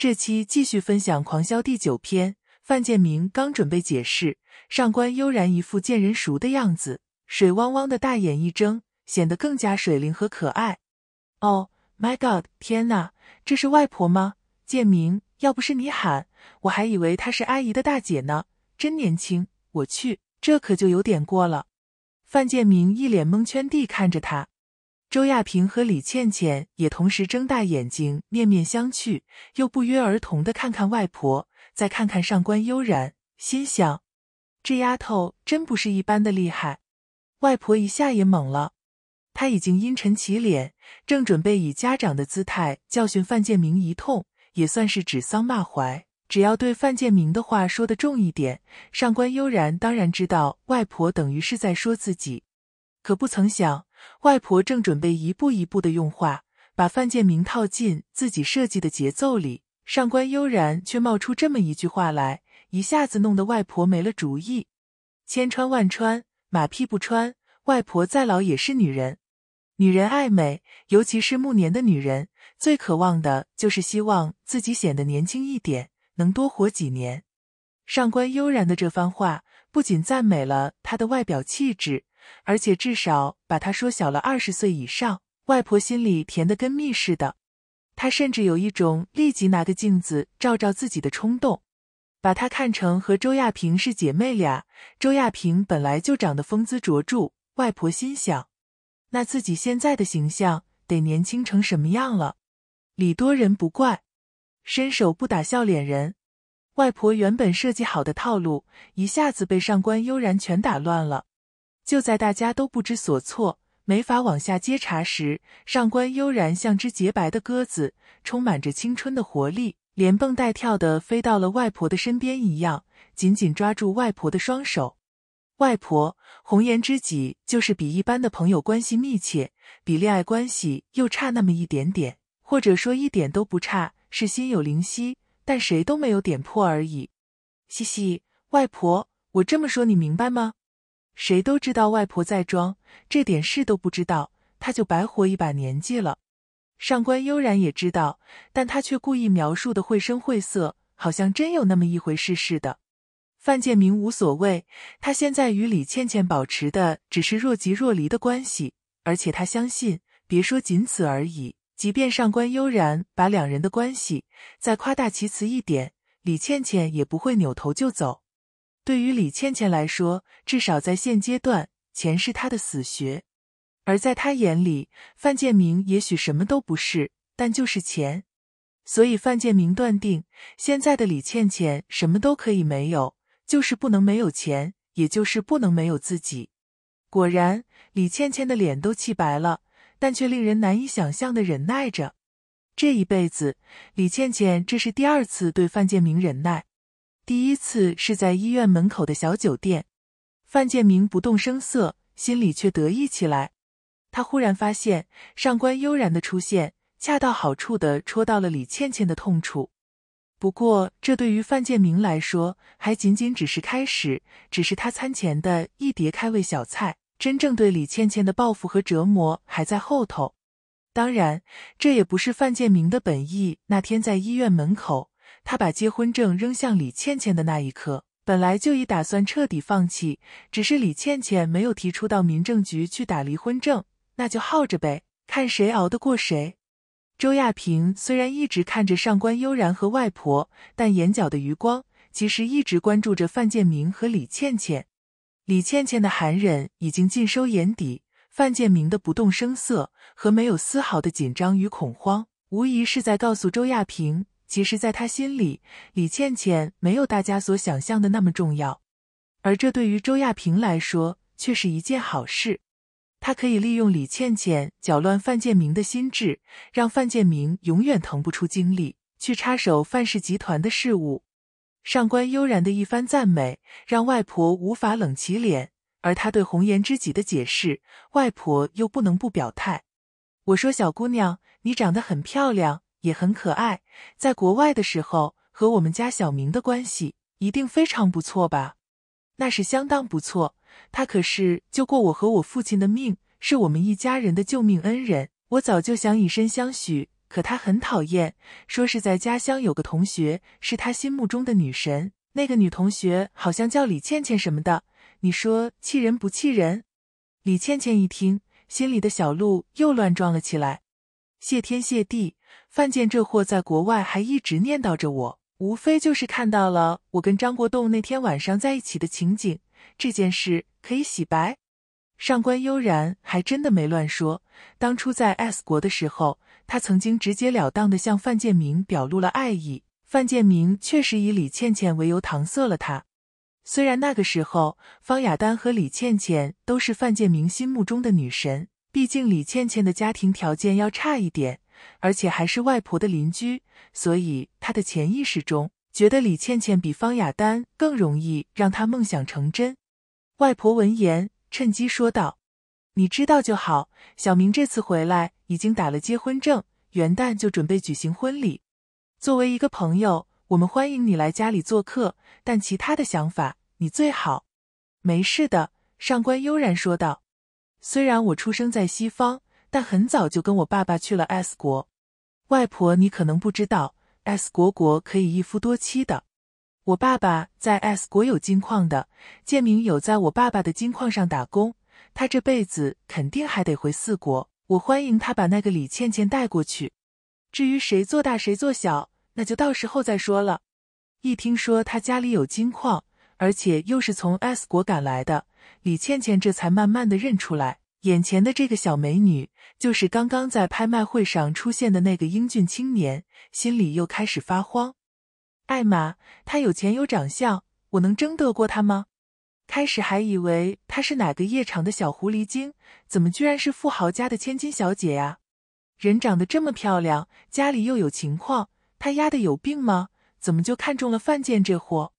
这期继续分享《狂销》第九篇，范建明刚准备解释，上官悠然一副见人熟的样子，水汪汪的大眼一睁，显得更加水灵和可爱。Oh my god！天哪，这是外婆吗？建明，要不是你喊，我还以为她是阿姨的大姐呢。真年轻，我去，这可就有点过了。范建明一脸蒙圈地看着她。周亚平和李倩倩也同时睁大眼睛，面面相觑，又不约而同的看看外婆，再看看上官悠然，心想：这丫头真不是一般的厉害。外婆一下也懵了，她已经阴沉起脸，正准备以家长的姿态教训范建明一通，也算是指桑骂槐。只要对范建明的话说的重一点，上官悠然当然知道外婆等于是在说自己，可不曾想。外婆正准备一步一步的用话把范建明套进自己设计的节奏里，上官悠然却冒出这么一句话来，一下子弄得外婆没了主意。千穿万穿，马屁不穿。外婆再老也是女人，女人爱美，尤其是暮年的女人，最渴望的就是希望自己显得年轻一点，能多活几年。上官悠然的这番话，不仅赞美了她的外表气质。而且至少把他缩小了二十岁以上，外婆心里甜的跟蜜似的。她甚至有一种立即拿个镜子照照自己的冲动，把她看成和周亚平是姐妹俩。周亚平本来就长得风姿卓著，外婆心想，那自己现在的形象得年轻成什么样了？礼多人不怪，伸手不打笑脸人。外婆原本设计好的套路一下子被上官悠然全打乱了。就在大家都不知所措、没法往下接茬时，上官悠然像只洁白的鸽子，充满着青春的活力，连蹦带跳地飞到了外婆的身边，一样紧紧抓住外婆的双手。外婆，红颜知己就是比一般的朋友关系密切，比恋爱关系又差那么一点点，或者说一点都不差，是心有灵犀，但谁都没有点破而已。嘻嘻，外婆，我这么说你明白吗？谁都知道外婆在装，这点事都不知道，她就白活一把年纪了。上官悠然也知道，但他却故意描述的绘声绘色，好像真有那么一回事似的。范建明无所谓，他现在与李倩倩保持的只是若即若离的关系，而且他相信，别说仅此而已，即便上官悠然把两人的关系再夸大其词一点，李倩倩也不会扭头就走。对于李倩倩来说，至少在现阶段，钱是她的死穴。而在她眼里，范建明也许什么都不是，但就是钱。所以范建明断定，现在的李倩倩什么都可以没有，就是不能没有钱，也就是不能没有自己。果然，李倩倩的脸都气白了，但却令人难以想象的忍耐着。这一辈子，李倩倩这是第二次对范建明忍耐。第一次是在医院门口的小酒店，范建明不动声色，心里却得意起来。他忽然发现，上官悠然的出现，恰到好处的戳到了李倩倩的痛处。不过，这对于范建明来说，还仅仅只是开始，只是他餐前的一碟开胃小菜。真正对李倩倩的报复和折磨还在后头。当然，这也不是范建明的本意。那天在医院门口。他把结婚证扔向李倩倩的那一刻，本来就已打算彻底放弃，只是李倩倩没有提出到民政局去打离婚证，那就耗着呗，看谁熬得过谁。周亚平虽然一直看着上官悠然和外婆，但眼角的余光其实一直关注着范建明和李倩倩。李倩倩的寒忍已经尽收眼底，范建明的不动声色和没有丝毫的紧张与恐慌，无疑是在告诉周亚平。其实，在他心里，李倩倩没有大家所想象的那么重要，而这对于周亚平来说却是一件好事。他可以利用李倩倩搅乱范建明的心智，让范建明永远腾不出精力去插手范氏集团的事务。上官悠然的一番赞美，让外婆无法冷起脸，而他对红颜知己的解释，外婆又不能不表态。我说：“小姑娘，你长得很漂亮。”也很可爱。在国外的时候，和我们家小明的关系一定非常不错吧？那是相当不错。他可是救过我和我父亲的命，是我们一家人的救命恩人。我早就想以身相许，可他很讨厌，说是在家乡有个同学是他心目中的女神，那个女同学好像叫李倩倩什么的。你说气人不气人？李倩倩一听，心里的小鹿又乱撞了起来。谢天谢地！范建这货在国外还一直念叨着我，无非就是看到了我跟张国栋那天晚上在一起的情景。这件事可以洗白。上官悠然还真的没乱说。当初在 S 国的时候，他曾经直截了当的向范建明表露了爱意。范建明确实以李倩倩为由搪塞了他。虽然那个时候，方雅丹和李倩倩都是范建明心目中的女神，毕竟李倩倩的家庭条件要差一点。而且还是外婆的邻居，所以他的潜意识中觉得李倩倩比方雅丹更容易让他梦想成真。外婆闻言，趁机说道：“你知道就好，小明这次回来已经打了结婚证，元旦就准备举行婚礼。作为一个朋友，我们欢迎你来家里做客，但其他的想法你最好……没事的。”上官悠然说道：“虽然我出生在西方。”但很早就跟我爸爸去了 S 国，外婆，你可能不知道，S 国国可以一夫多妻的。我爸爸在 S 国有金矿的，建明有在我爸爸的金矿上打工，他这辈子肯定还得回四国。我欢迎他把那个李倩倩带过去，至于谁做大谁做小，那就到时候再说了。一听说他家里有金矿，而且又是从 S 国赶来的，李倩倩这才慢慢的认出来。眼前的这个小美女，就是刚刚在拍卖会上出现的那个英俊青年，心里又开始发慌。艾玛，他有钱有长相，我能争得过他吗？开始还以为他是哪个夜场的小狐狸精，怎么居然是富豪家的千金小姐呀？人长得这么漂亮，家里又有情况，他丫的有病吗？怎么就看中了犯贱这货？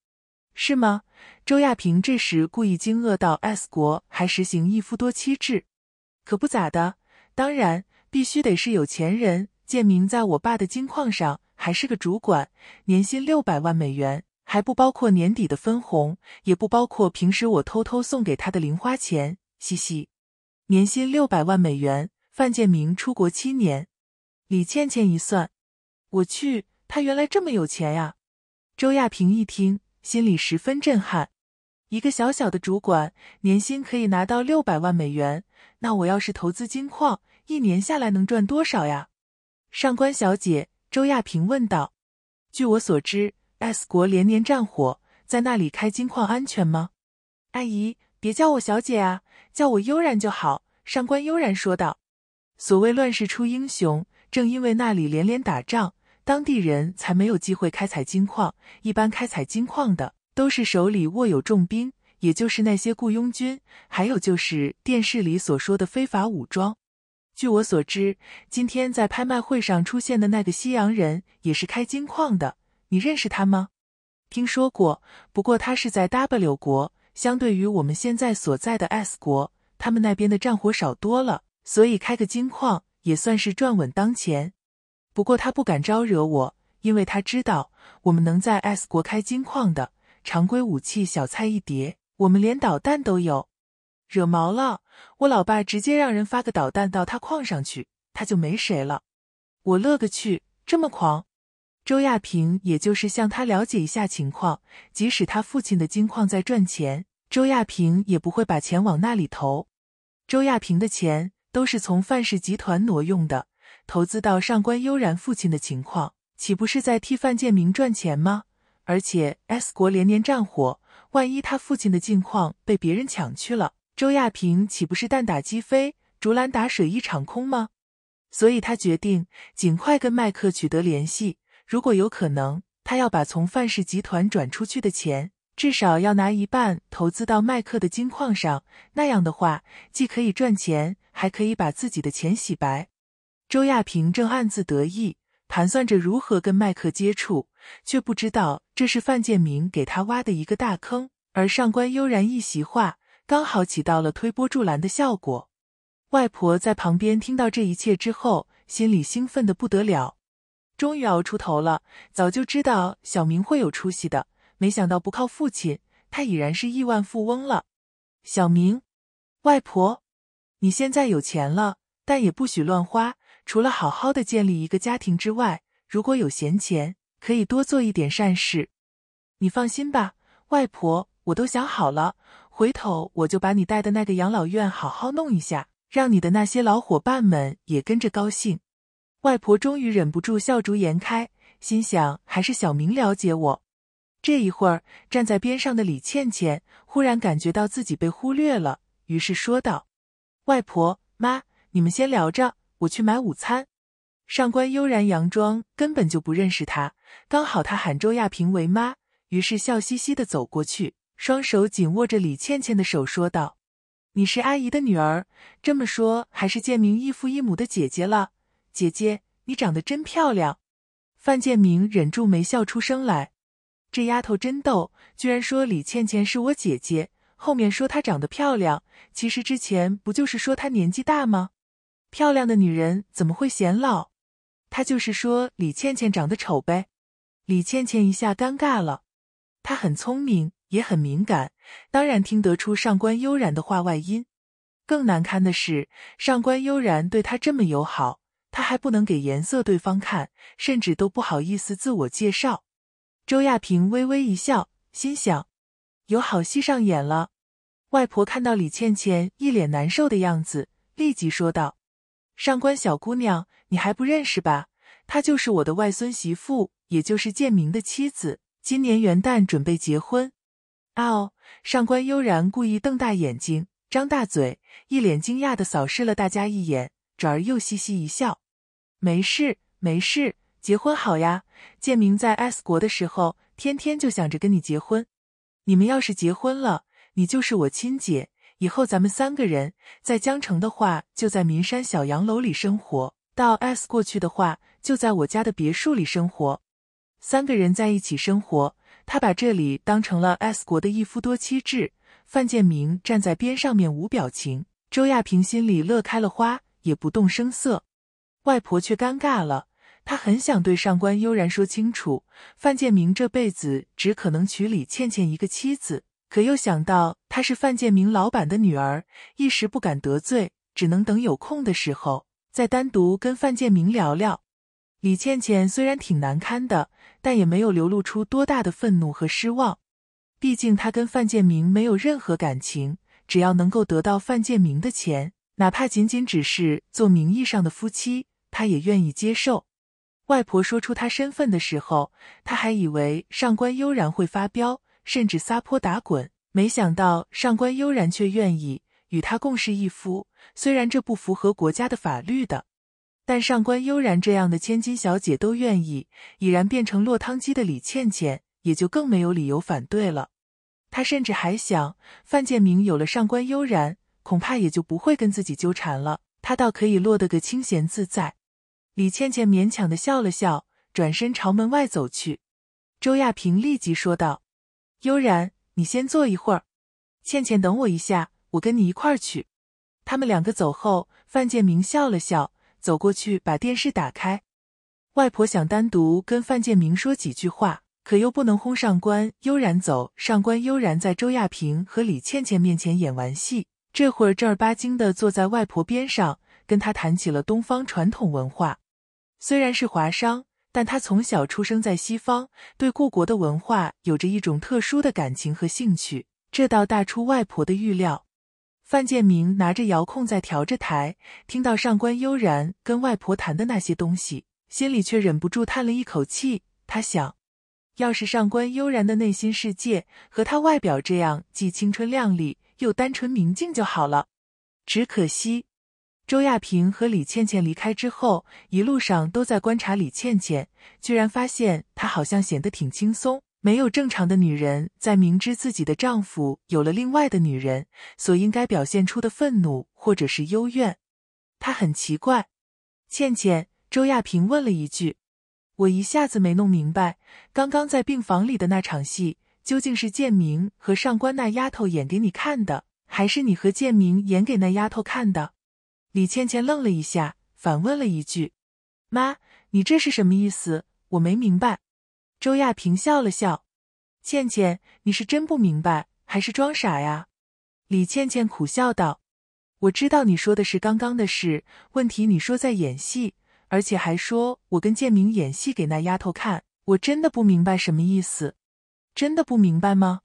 是吗？周亚平这时故意惊愕到：S 国还实行一夫多妻制？可不咋的，当然必须得是有钱人。建明在我爸的金矿上还是个主管，年薪六百万美元，还不包括年底的分红，也不包括平时我偷偷送给他的零花钱。嘻嘻，年薪六百万美元，范建明出国七年。李倩倩一算，我去，他原来这么有钱呀！周亚平一听，心里十分震撼，一个小小的主管，年薪可以拿到六百万美元。那我要是投资金矿，一年下来能赚多少呀？上官小姐周亚平问道。据我所知，S 国连年战火，在那里开金矿安全吗？阿姨，别叫我小姐啊，叫我悠然就好。上官悠然说道。所谓乱世出英雄，正因为那里连连打仗，当地人才没有机会开采金矿。一般开采金矿的，都是手里握有重兵。也就是那些雇佣军，还有就是电视里所说的非法武装。据我所知，今天在拍卖会上出现的那个西洋人也是开金矿的。你认识他吗？听说过，不过他是在 W 国，相对于我们现在所在的 S 国，他们那边的战火少多了，所以开个金矿也算是赚稳当前。不过他不敢招惹我，因为他知道我们能在 S 国开金矿的常规武器小菜一碟。我们连导弹都有，惹毛了我老爸，直接让人发个导弹到他矿上去，他就没谁了。我乐个去，这么狂。周亚平也就是向他了解一下情况，即使他父亲的金矿在赚钱，周亚平也不会把钱往那里投。周亚平的钱都是从范氏集团挪用的，投资到上官悠然父亲的情况，岂不是在替范建明赚钱吗？而且 S 国连年战火。万一他父亲的近况被别人抢去了，周亚平岂不是弹打鸡飞，竹篮打水一场空吗？所以，他决定尽快跟麦克取得联系。如果有可能，他要把从范氏集团转出去的钱，至少要拿一半投资到麦克的金矿上。那样的话，既可以赚钱，还可以把自己的钱洗白。周亚平正暗自得意，盘算着如何跟麦克接触。却不知道这是范建明给他挖的一个大坑，而上官悠然一席话刚好起到了推波助澜的效果。外婆在旁边听到这一切之后，心里兴奋的不得了，终于熬出头了。早就知道小明会有出息的，没想到不靠父亲，他已然是亿万富翁了。小明，外婆，你现在有钱了，但也不许乱花。除了好好的建立一个家庭之外，如果有闲钱。可以多做一点善事，你放心吧，外婆，我都想好了，回头我就把你带的那个养老院好好弄一下，让你的那些老伙伴们也跟着高兴。外婆终于忍不住笑逐颜开，心想还是小明了解我。这一会儿，站在边上的李倩倩忽然感觉到自己被忽略了，于是说道：“外婆，妈，你们先聊着，我去买午餐。”上官悠然佯装根本就不认识他，刚好他喊周亚萍为妈，于是笑嘻嘻的走过去，双手紧握着李倩倩的手，说道：“你是阿姨的女儿，这么说还是建明异父异母的姐姐了。姐姐，你长得真漂亮。”范建明忍住没笑出声来，这丫头真逗，居然说李倩倩是我姐姐，后面说她长得漂亮，其实之前不就是说她年纪大吗？漂亮的女人怎么会显老？他就是说李倩倩长得丑呗，李倩倩一下尴尬了。她很聪明，也很敏感，当然听得出上官悠然的话外音。更难堪的是，上官悠然对她这么友好，她还不能给颜色对方看，甚至都不好意思自我介绍。周亚平微微一笑，心想：有好戏上演了。外婆看到李倩倩一脸难受的样子，立即说道。上官小姑娘，你还不认识吧？她就是我的外孙媳妇，也就是建明的妻子。今年元旦准备结婚。哦！上官悠然故意瞪大眼睛，张大嘴，一脸惊讶的扫视了大家一眼，转而又嘻嘻一笑：“没事，没事，结婚好呀！建明在 S 国的时候，天天就想着跟你结婚。你们要是结婚了，你就是我亲姐。”以后咱们三个人在江城的话，就在民山小洋楼里生活；到 S 过去的话，就在我家的别墅里生活。三个人在一起生活，他把这里当成了 S 国的一夫多妻制。范建明站在边上面无表情，周亚平心里乐开了花，也不动声色。外婆却尴尬了，她很想对上官悠然说清楚：范建明这辈子只可能娶李倩倩一个妻子。可又想到她是范建明老板的女儿，一时不敢得罪，只能等有空的时候再单独跟范建明聊聊。李倩倩虽然挺难堪的，但也没有流露出多大的愤怒和失望，毕竟她跟范建明没有任何感情，只要能够得到范建明的钱，哪怕仅仅只是做名义上的夫妻，她也愿意接受。外婆说出她身份的时候，她还以为上官悠然会发飙。甚至撒泼打滚，没想到上官悠然却愿意与他共侍一夫。虽然这不符合国家的法律的，但上官悠然这样的千金小姐都愿意，已然变成落汤鸡的李倩倩也就更没有理由反对了。她甚至还想，范建明有了上官悠然，恐怕也就不会跟自己纠缠了，她倒可以落得个清闲自在。李倩倩勉强的笑了笑，转身朝门外走去。周亚平立即说道。悠然，你先坐一会儿。倩倩，等我一下，我跟你一块儿去。他们两个走后，范建明笑了笑，走过去把电视打开。外婆想单独跟范建明说几句话，可又不能轰上官悠然走。上官悠然在周亚平和李倩倩面前演完戏，这会儿正儿八经的坐在外婆边上，跟她谈起了东方传统文化。虽然是华商。但他从小出生在西方，对故国的文化有着一种特殊的感情和兴趣，这倒大出外婆的预料。范建明拿着遥控在调着台，听到上官悠然跟外婆谈的那些东西，心里却忍不住叹了一口气。他想，要是上官悠然的内心世界和他外表这样，既青春靓丽又单纯明净就好了，只可惜。周亚平和李倩倩离开之后，一路上都在观察李倩倩，居然发现她好像显得挺轻松，没有正常的女人在明知自己的丈夫有了另外的女人所应该表现出的愤怒或者是幽怨。她很奇怪，倩倩，周亚平问了一句：“我一下子没弄明白，刚刚在病房里的那场戏，究竟是建明和上官那丫头演给你看的，还是你和建明演给那丫头看的？”李倩倩愣了一下，反问了一句：“妈，你这是什么意思？我没明白。”周亚平笑了笑：“倩倩，你是真不明白，还是装傻呀？”李倩倩苦笑道：“我知道你说的是刚刚的事，问题你说在演戏，而且还说我跟建明演戏给那丫头看，我真的不明白什么意思，真的不明白吗？”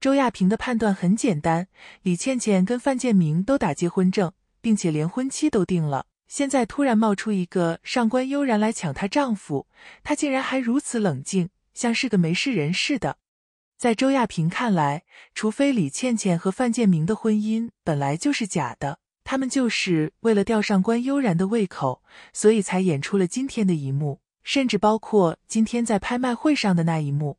周亚平的判断很简单：李倩倩跟范建明都打结婚证。并且连婚期都定了，现在突然冒出一个上官悠然来抢她丈夫，她竟然还如此冷静，像是个没事人似的。在周亚平看来，除非李倩倩和范建明的婚姻本来就是假的，他们就是为了吊上官悠然的胃口，所以才演出了今天的一幕，甚至包括今天在拍卖会上的那一幕。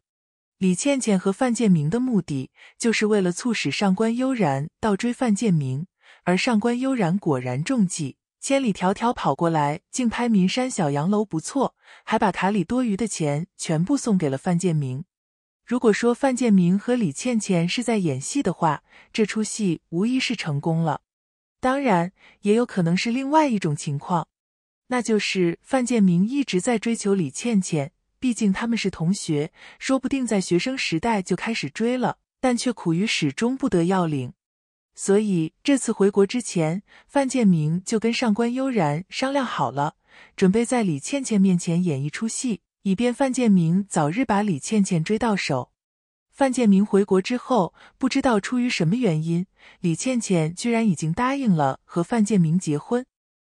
李倩倩和范建明的目的，就是为了促使上官悠然倒追范建明。而上官悠然果然中计，千里迢迢跑过来竞拍岷山小洋楼，不错，还把卡里多余的钱全部送给了范建明。如果说范建明和李倩倩是在演戏的话，这出戏无疑是成功了。当然，也有可能是另外一种情况，那就是范建明一直在追求李倩倩，毕竟他们是同学，说不定在学生时代就开始追了，但却苦于始终不得要领。所以这次回国之前，范建明就跟上官悠然商量好了，准备在李倩倩面前演一出戏，以便范建明早日把李倩倩追到手。范建明回国之后，不知道出于什么原因，李倩倩居然已经答应了和范建明结婚。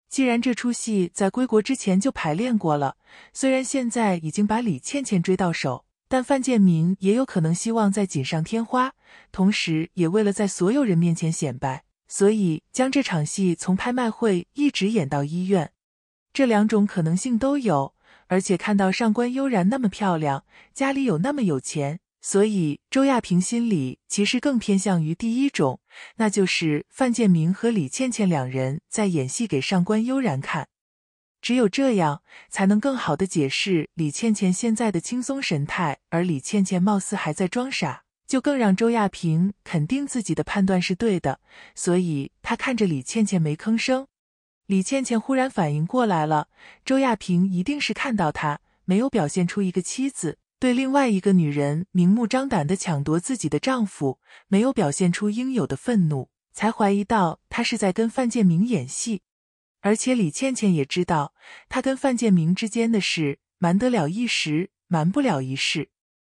既然这出戏在归国之前就排练过了，虽然现在已经把李倩倩追到手。但范建明也有可能希望在锦上添花，同时也为了在所有人面前显摆，所以将这场戏从拍卖会一直演到医院。这两种可能性都有，而且看到上官悠然那么漂亮，家里有那么有钱，所以周亚平心里其实更偏向于第一种，那就是范建明和李倩倩两人在演戏给上官悠然看。只有这样，才能更好的解释李倩倩现在的轻松神态。而李倩倩貌似还在装傻，就更让周亚平肯定自己的判断是对的。所以，他看着李倩倩没吭声。李倩倩忽然反应过来了，周亚平一定是看到她没有表现出一个妻子对另外一个女人明目张胆的抢夺自己的丈夫，没有表现出应有的愤怒，才怀疑到她是在跟范建明演戏。而且李倩倩也知道，她跟范建明之间的事瞒得了一时，瞒不了一世。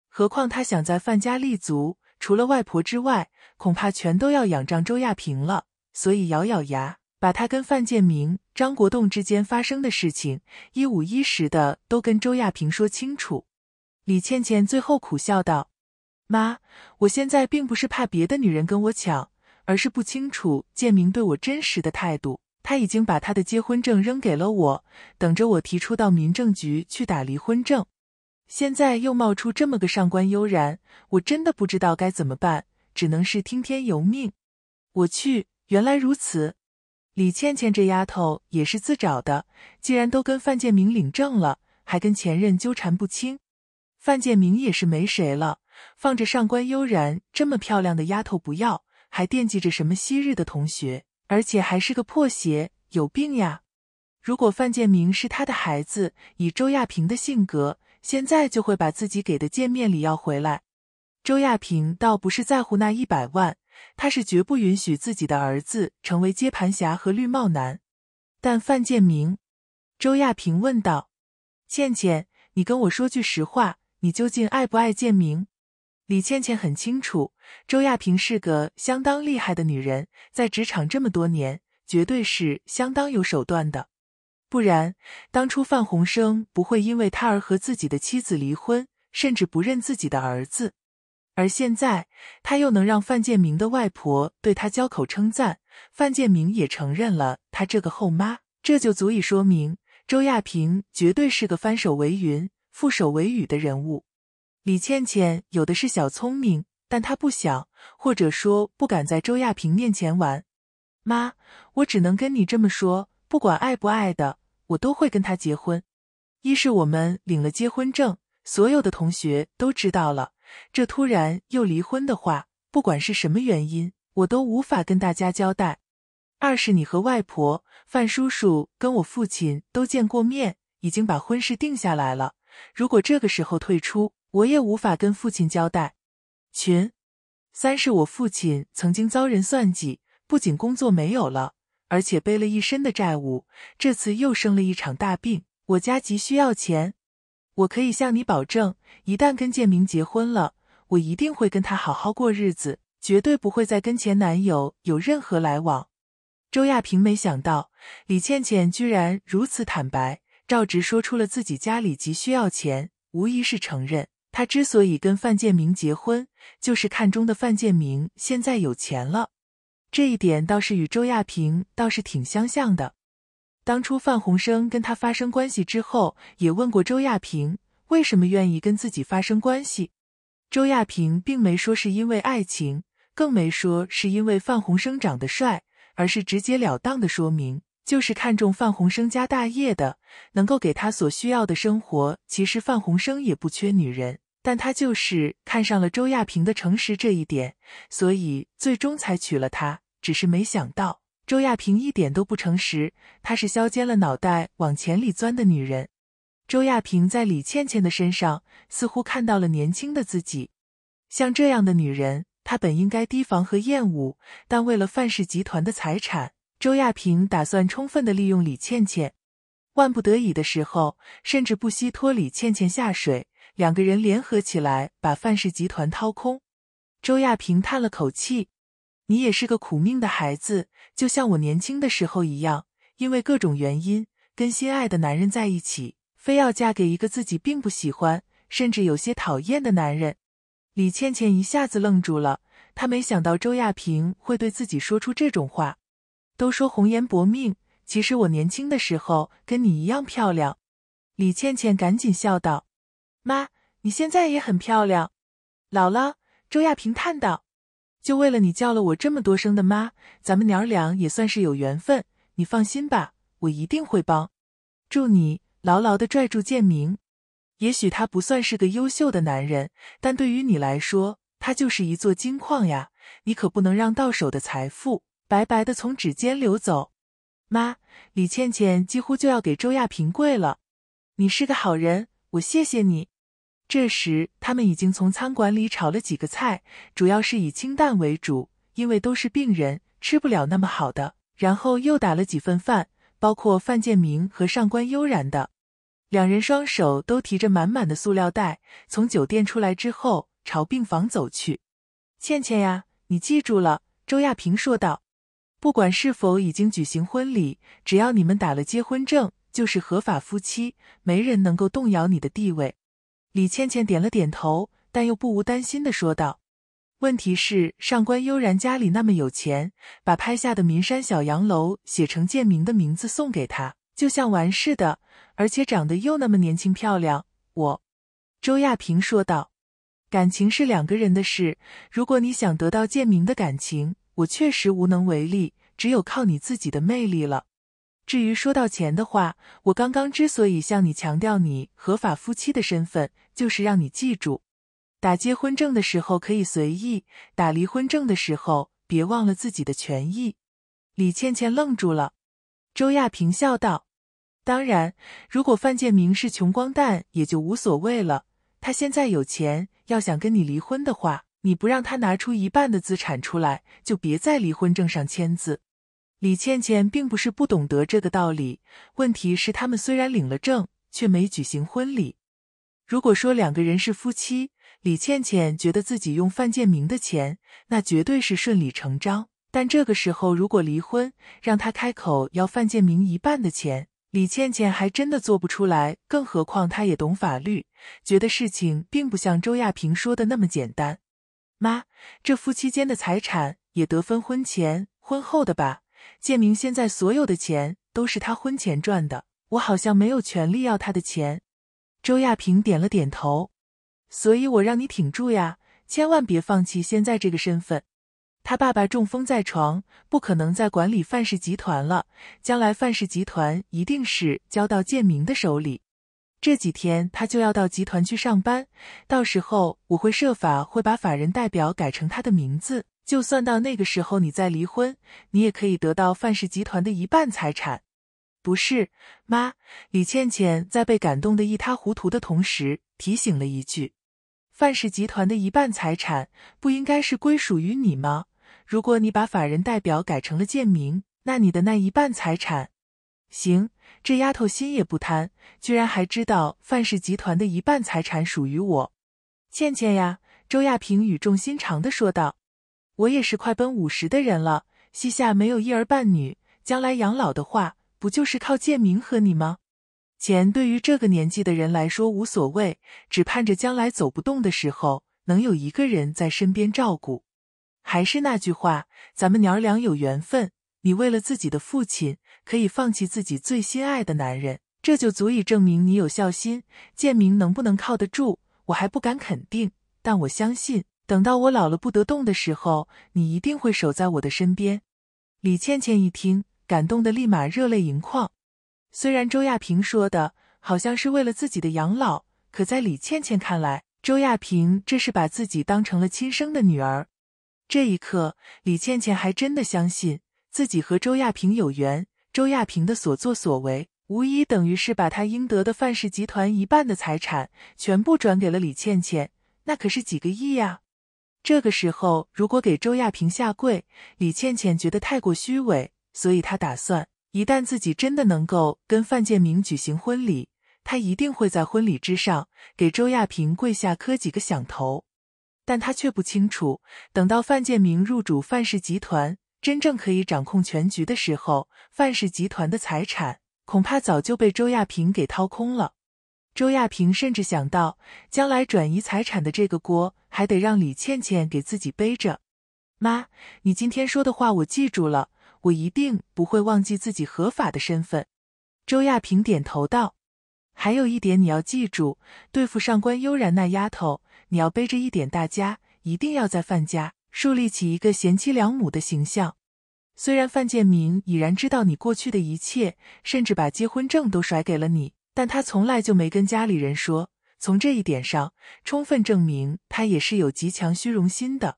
何况她想在范家立足，除了外婆之外，恐怕全都要仰仗周亚平了。所以咬咬牙，把她跟范建明、张国栋之间发生的事情一五一十的都跟周亚平说清楚。李倩倩最后苦笑道：“妈，我现在并不是怕别的女人跟我抢，而是不清楚建明对我真实的态度。”他已经把他的结婚证扔给了我，等着我提出到民政局去打离婚证。现在又冒出这么个上官悠然，我真的不知道该怎么办，只能是听天由命。我去，原来如此！李倩倩这丫头也是自找的，既然都跟范建明领证了，还跟前任纠缠不清。范建明也是没谁了，放着上官悠然这么漂亮的丫头不要，还惦记着什么昔日的同学。而且还是个破鞋，有病呀！如果范建明是他的孩子，以周亚平的性格，现在就会把自己给的见面礼要回来。周亚平倒不是在乎那一百万，他是绝不允许自己的儿子成为接盘侠和绿帽男。但范建明，周亚平问道：“倩倩，你跟我说句实话，你究竟爱不爱建明？”李倩倩很清楚。周亚平是个相当厉害的女人，在职场这么多年，绝对是相当有手段的。不然，当初范洪生不会因为她而和自己的妻子离婚，甚至不认自己的儿子。而现在，她又能让范建明的外婆对她交口称赞，范建明也承认了她这个后妈，这就足以说明周亚平绝对是个翻手为云、覆手为雨的人物。李倩倩有的是小聪明。但他不想，或者说不敢在周亚平面前玩。妈，我只能跟你这么说，不管爱不爱的，我都会跟他结婚。一是我们领了结婚证，所有的同学都知道了，这突然又离婚的话，不管是什么原因，我都无法跟大家交代。二是你和外婆、范叔叔跟我父亲都见过面，已经把婚事定下来了。如果这个时候退出，我也无法跟父亲交代。群，三是我父亲曾经遭人算计，不仅工作没有了，而且背了一身的债务，这次又生了一场大病，我家急需要钱。我可以向你保证，一旦跟建明结婚了，我一定会跟他好好过日子，绝对不会再跟前男友有任何来往。周亚平没想到李倩倩居然如此坦白，赵直说出了自己家里急需要钱，无疑是承认。他之所以跟范建明结婚，就是看中的范建明现在有钱了。这一点倒是与周亚平倒是挺相像的。当初范鸿生跟她发生关系之后，也问过周亚平为什么愿意跟自己发生关系。周亚平并没说是因为爱情，更没说是因为范鸿生长得帅，而是直截了当的说明，就是看中范鸿生家大业的，能够给他所需要的生活。其实范鸿生也不缺女人。但他就是看上了周亚平的诚实这一点，所以最终才娶了她。只是没想到，周亚平一点都不诚实，她是削尖了脑袋往钱里钻的女人。周亚平在李倩倩的身上似乎看到了年轻的自己，像这样的女人，他本应该提防和厌恶，但为了范氏集团的财产，周亚平打算充分的利用李倩倩，万不得已的时候，甚至不惜拖李倩倩下水。两个人联合起来把范氏集团掏空。周亚平叹了口气：“你也是个苦命的孩子，就像我年轻的时候一样，因为各种原因跟心爱的男人在一起，非要嫁给一个自己并不喜欢，甚至有些讨厌的男人。”李倩倩一下子愣住了，她没想到周亚平会对自己说出这种话。都说红颜薄命，其实我年轻的时候跟你一样漂亮。李倩倩赶紧笑道。妈，你现在也很漂亮。姥姥，周亚平叹道：“就为了你叫了我这么多声的妈，咱们娘俩也算是有缘分。你放心吧，我一定会帮祝你牢牢的拽住建明。也许他不算是个优秀的男人，但对于你来说，他就是一座金矿呀。你可不能让到手的财富白白的从指尖流走。”妈，李倩倩几乎就要给周亚平跪了。你是个好人，我谢谢你。这时，他们已经从餐馆里炒了几个菜，主要是以清淡为主，因为都是病人，吃不了那么好的。然后又打了几份饭，包括范建明和上官悠然的。两人双手都提着满满的塑料袋，从酒店出来之后，朝病房走去。“倩倩呀，你记住了。”周亚平说道，“不管是否已经举行婚礼，只要你们打了结婚证，就是合法夫妻，没人能够动摇你的地位。”李倩倩点了点头，但又不无担心的说道：“问题是，上官悠然家里那么有钱，把拍下的名山小洋楼写成建明的名字送给他，就像玩似的。而且长得又那么年轻漂亮。”我，周亚平说道：“感情是两个人的事，如果你想得到建明的感情，我确实无能为力，只有靠你自己的魅力了。”至于说到钱的话，我刚刚之所以向你强调你合法夫妻的身份，就是让你记住，打结婚证的时候可以随意，打离婚证的时候别忘了自己的权益。李倩倩愣住了，周亚平笑道：“当然，如果范建明是穷光蛋，也就无所谓了。他现在有钱，要想跟你离婚的话，你不让他拿出一半的资产出来，就别在离婚证上签字。”李倩倩并不是不懂得这个道理，问题是他们虽然领了证，却没举行婚礼。如果说两个人是夫妻，李倩倩觉得自己用范建明的钱，那绝对是顺理成章。但这个时候如果离婚，让他开口要范建明一半的钱，李倩倩还真的做不出来。更何况她也懂法律，觉得事情并不像周亚平说的那么简单。妈，这夫妻间的财产也得分婚前婚后的吧？建明现在所有的钱都是他婚前赚的，我好像没有权利要他的钱。周亚平点了点头，所以我让你挺住呀，千万别放弃现在这个身份。他爸爸中风在床，不可能再管理范氏集团了，将来范氏集团一定是交到建明的手里。这几天他就要到集团去上班，到时候我会设法会把法人代表改成他的名字。就算到那个时候你再离婚，你也可以得到范氏集团的一半财产。不是，妈，李倩倩在被感动的一塌糊涂的同时，提醒了一句：“范氏集团的一半财产不应该是归属于你吗？如果你把法人代表改成了贱民，那你的那一半财产……行，这丫头心也不贪，居然还知道范氏集团的一半财产属于我。倩倩呀，周亚平语重心长的说道。”我也是快奔五十的人了，膝下没有一儿半女，将来养老的话，不就是靠建明和你吗？钱对于这个年纪的人来说无所谓，只盼着将来走不动的时候，能有一个人在身边照顾。还是那句话，咱们娘儿俩有缘分。你为了自己的父亲，可以放弃自己最心爱的男人，这就足以证明你有孝心。建明能不能靠得住，我还不敢肯定，但我相信。等到我老了不得动的时候，你一定会守在我的身边。”李倩倩一听，感动得立马热泪盈眶。虽然周亚平说的好像是为了自己的养老，可在李倩倩看来，周亚平这是把自己当成了亲生的女儿。这一刻，李倩倩还真的相信自己和周亚平有缘。周亚平的所作所为，无疑等于是把他应得的范氏集团一半的财产全部转给了李倩倩，那可是几个亿呀！这个时候，如果给周亚平下跪，李倩倩觉得太过虚伪，所以她打算，一旦自己真的能够跟范建明举行婚礼，她一定会在婚礼之上给周亚平跪下磕几个响头。但她却不清楚，等到范建明入主范氏集团，真正可以掌控全局的时候，范氏集团的财产恐怕早就被周亚平给掏空了。周亚平甚至想到，将来转移财产的这个锅还得让李倩倩给自己背着。妈，你今天说的话我记住了，我一定不会忘记自己合法的身份。周亚平点头道：“还有一点你要记住，对付上官悠然那丫头，你要背着一点。大家一定要在范家树立起一个贤妻良母的形象。虽然范建明已然知道你过去的一切，甚至把结婚证都甩给了你。”但他从来就没跟家里人说，从这一点上，充分证明他也是有极强虚荣心的。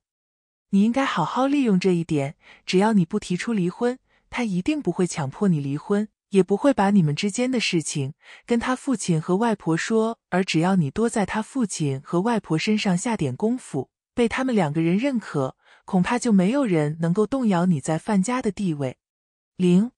你应该好好利用这一点，只要你不提出离婚，他一定不会强迫你离婚，也不会把你们之间的事情跟他父亲和外婆说。而只要你多在他父亲和外婆身上下点功夫，被他们两个人认可，恐怕就没有人能够动摇你在范家的地位。零。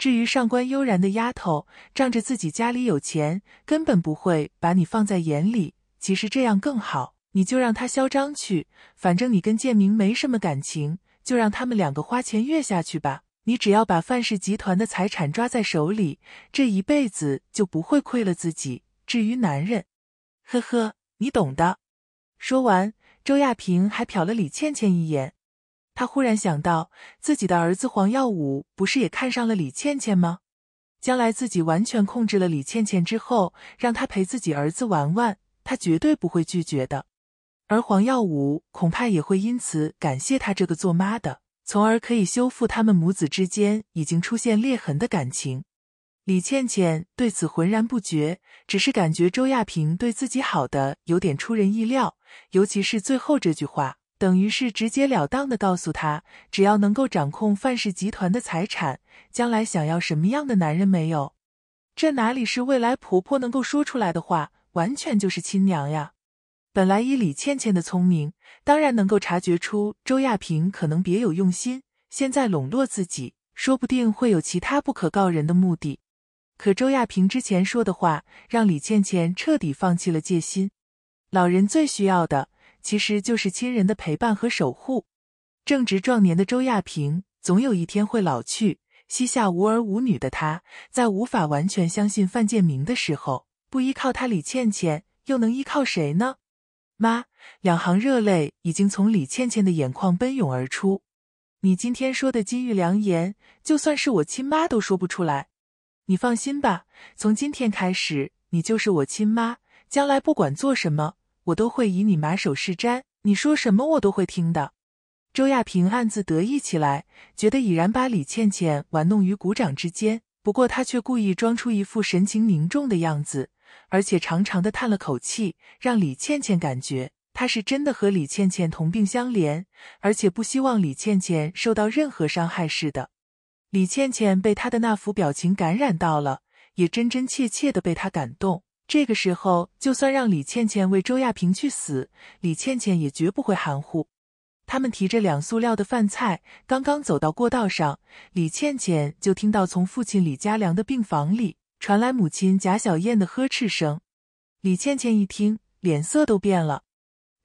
至于上官悠然的丫头，仗着自己家里有钱，根本不会把你放在眼里。其实这样更好，你就让他嚣张去，反正你跟建明没什么感情，就让他们两个花钱越下去吧。你只要把范氏集团的财产抓在手里，这一辈子就不会亏了自己。至于男人，呵呵，你懂的。说完，周亚平还瞟了李倩倩一眼。他忽然想到，自己的儿子黄耀武不是也看上了李倩倩吗？将来自己完全控制了李倩倩之后，让她陪自己儿子玩玩，她绝对不会拒绝的。而黄耀武恐怕也会因此感谢他这个做妈的，从而可以修复他们母子之间已经出现裂痕的感情。李倩倩对此浑然不觉，只是感觉周亚平对自己好的有点出人意料，尤其是最后这句话。等于是直截了当的告诉她，只要能够掌控范氏集团的财产，将来想要什么样的男人没有？这哪里是未来婆婆能够说出来的话，完全就是亲娘呀！本来以李倩倩的聪明，当然能够察觉出周亚平可能别有用心，现在笼络自己，说不定会有其他不可告人的目的。可周亚平之前说的话，让李倩倩彻底放弃了戒心。老人最需要的。其实就是亲人的陪伴和守护。正值壮年的周亚平，总有一天会老去。膝下无儿无女的他，在无法完全相信范建明的时候，不依靠他，李倩倩又能依靠谁呢？妈，两行热泪已经从李倩倩的眼眶奔涌而出。你今天说的金玉良言，就算是我亲妈都说不出来。你放心吧，从今天开始，你就是我亲妈。将来不管做什么。我都会以你马首是瞻，你说什么我都会听的。周亚平暗自得意起来，觉得已然把李倩倩玩弄于股掌之间。不过他却故意装出一副神情凝重的样子，而且长长的叹了口气，让李倩倩感觉他是真的和李倩倩同病相怜，而且不希望李倩倩受到任何伤害似的。李倩倩被他的那副表情感染到了，也真真切切的被他感动。这个时候，就算让李倩倩为周亚平去死，李倩倩也绝不会含糊。他们提着两塑料的饭菜，刚刚走到过道上，李倩倩就听到从父亲李家良的病房里传来母亲贾小燕的呵斥声。李倩倩一听，脸色都变了，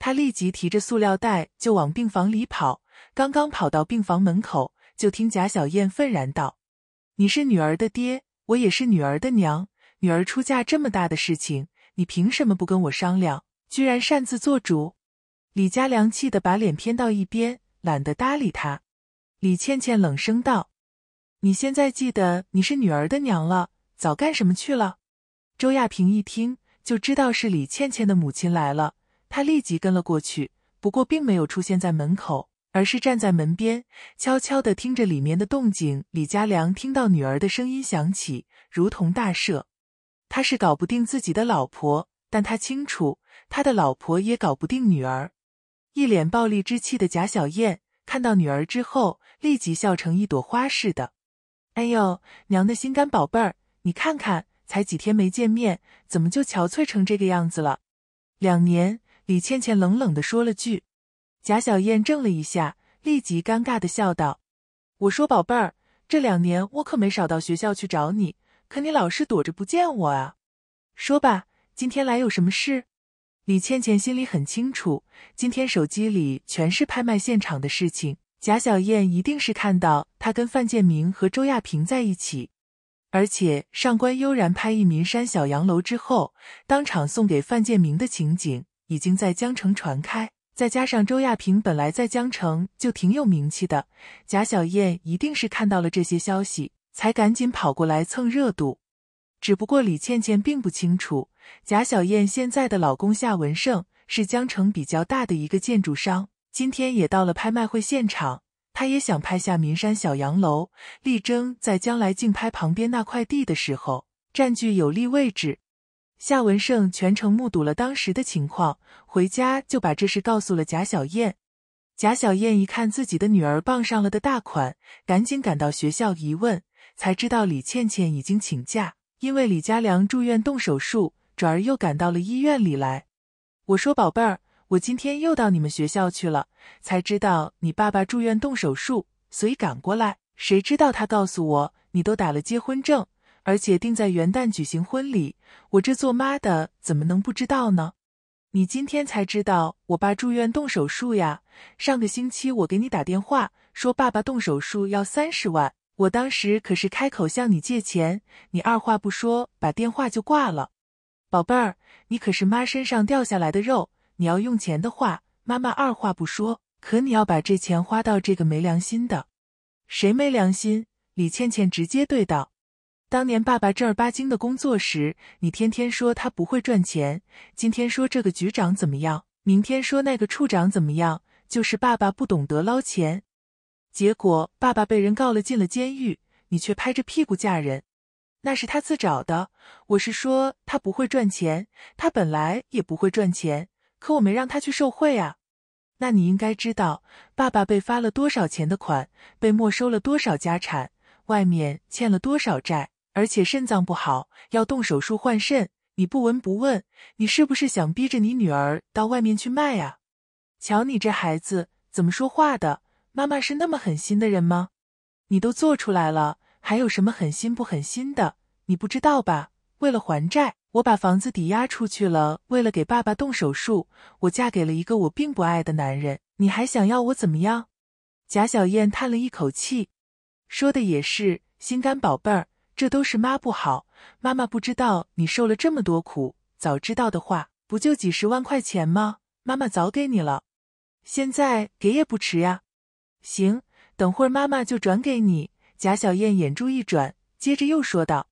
她立即提着塑料袋就往病房里跑。刚刚跑到病房门口，就听贾小燕愤然道：“你是女儿的爹，我也是女儿的娘。”女儿出嫁这么大的事情，你凭什么不跟我商量，居然擅自做主？李家良气得把脸偏到一边，懒得搭理他。李倩倩冷声道：“你现在记得你是女儿的娘了，早干什么去了？”周亚平一听就知道是李倩倩的母亲来了，他立即跟了过去，不过并没有出现在门口，而是站在门边，悄悄地听着里面的动静。李家良听到女儿的声音响起，如同大赦。他是搞不定自己的老婆，但他清楚，他的老婆也搞不定女儿。一脸暴戾之气的贾小燕看到女儿之后，立即笑成一朵花似的。“哎呦，娘的心肝宝贝儿，你看看，才几天没见面，怎么就憔悴成这个样子了？”两年，李倩倩冷冷的说了句。贾小燕怔了一下，立即尴尬的笑道：“我说宝贝儿，这两年我可没少到学校去找你。”可你老是躲着不见我啊！说吧，今天来有什么事？李倩倩心里很清楚，今天手机里全是拍卖现场的事情。贾小燕一定是看到她跟范建明和周亚平在一起，而且上官悠然拍一民山小洋楼之后，当场送给范建明的情景已经在江城传开。再加上周亚平本来在江城就挺有名气的，贾小燕一定是看到了这些消息。才赶紧跑过来蹭热度，只不过李倩倩并不清楚贾小燕现在的老公夏文胜是江城比较大的一个建筑商，今天也到了拍卖会现场，他也想拍下民山小洋楼，力争在将来竞拍旁边那块地的时候占据有利位置。夏文胜全程目睹了当时的情况，回家就把这事告诉了贾小燕。贾小燕一看自己的女儿傍上了个大款，赶紧赶到学校一问。才知道李倩倩已经请假，因为李家良住院动手术，转而又赶到了医院里来。我说：“宝贝儿，我今天又到你们学校去了，才知道你爸爸住院动手术，所以赶过来。谁知道他告诉我，你都打了结婚证，而且定在元旦举行婚礼。我这做妈的怎么能不知道呢？你今天才知道我爸住院动手术呀？上个星期我给你打电话，说爸爸动手术要三十万。”我当时可是开口向你借钱，你二话不说把电话就挂了，宝贝儿，你可是妈身上掉下来的肉，你要用钱的话，妈妈二话不说。可你要把这钱花到这个没良心的，谁没良心？李倩倩直接对道，当年爸爸正儿八经的工作时，你天天说他不会赚钱，今天说这个局长怎么样，明天说那个处长怎么样，就是爸爸不懂得捞钱。结果爸爸被人告了，进了监狱，你却拍着屁股嫁人，那是他自找的。我是说他不会赚钱，他本来也不会赚钱，可我没让他去受贿啊。那你应该知道，爸爸被发了多少钱的款，被没收了多少家产，外面欠了多少债，而且肾脏不好，要动手术换肾，你不闻不问，你是不是想逼着你女儿到外面去卖啊？瞧你这孩子怎么说话的！妈妈是那么狠心的人吗？你都做出来了，还有什么狠心不狠心的？你不知道吧？为了还债，我把房子抵押出去了；为了给爸爸动手术，我嫁给了一个我并不爱的男人。你还想要我怎么样？贾小燕叹了一口气，说的也是，心肝宝贝儿，这都是妈不好。妈妈不知道你受了这么多苦，早知道的话，不就几十万块钱吗？妈妈早给你了，现在给也不迟呀。行，等会儿妈妈就转给你。贾小燕眼珠一转，接着又说道：“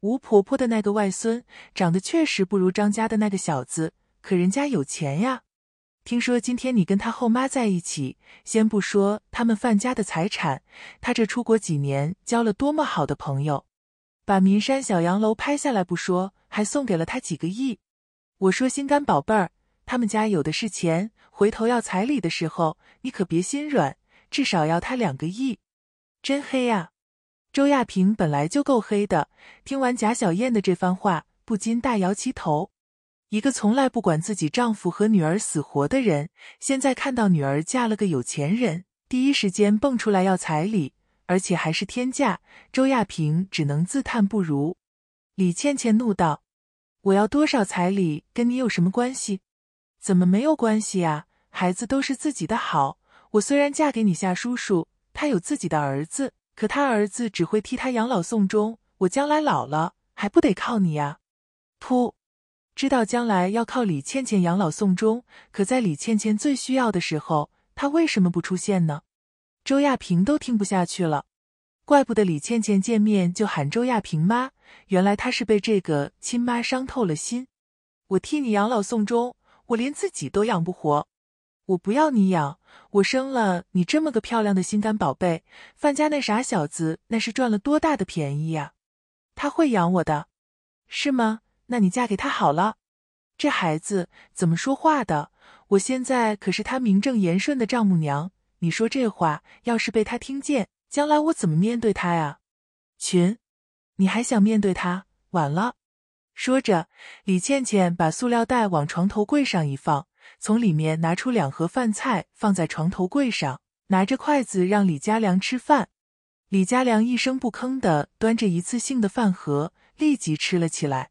吴婆婆的那个外孙长得确实不如张家的那个小子，可人家有钱呀。听说今天你跟他后妈在一起，先不说他们范家的财产，他这出国几年交了多么好的朋友，把民山小洋楼拍下来不说，还送给了他几个亿。我说心肝宝贝儿，他们家有的是钱，回头要彩礼的时候，你可别心软。”至少要他两个亿，真黑啊！周亚平本来就够黑的，听完贾小燕的这番话，不禁大摇其头。一个从来不管自己丈夫和女儿死活的人，现在看到女儿嫁了个有钱人，第一时间蹦出来要彩礼，而且还是天价。周亚平只能自叹不如。李倩倩怒道：“我要多少彩礼跟你有什么关系？怎么没有关系呀？孩子都是自己的好。”我虽然嫁给你夏叔叔，他有自己的儿子，可他儿子只会替他养老送终。我将来老了，还不得靠你呀？噗！知道将来要靠李倩倩养老送终，可在李倩倩最需要的时候，她为什么不出现呢？周亚平都听不下去了，怪不得李倩倩见面就喊周亚平妈，原来她是被这个亲妈伤透了心。我替你养老送终，我连自己都养不活。我不要你养，我生了你这么个漂亮的心肝宝贝，范家那傻小子那是赚了多大的便宜呀！他会养我的，是吗？那你嫁给他好了。这孩子怎么说话的？我现在可是他名正言顺的丈母娘，你说这话要是被他听见，将来我怎么面对他呀？群，你还想面对他？晚了。说着，李倩倩把塑料袋往床头柜上一放。从里面拿出两盒饭菜放在床头柜上，拿着筷子让李佳良吃饭。李佳良一声不吭的端着一次性的饭盒，立即吃了起来。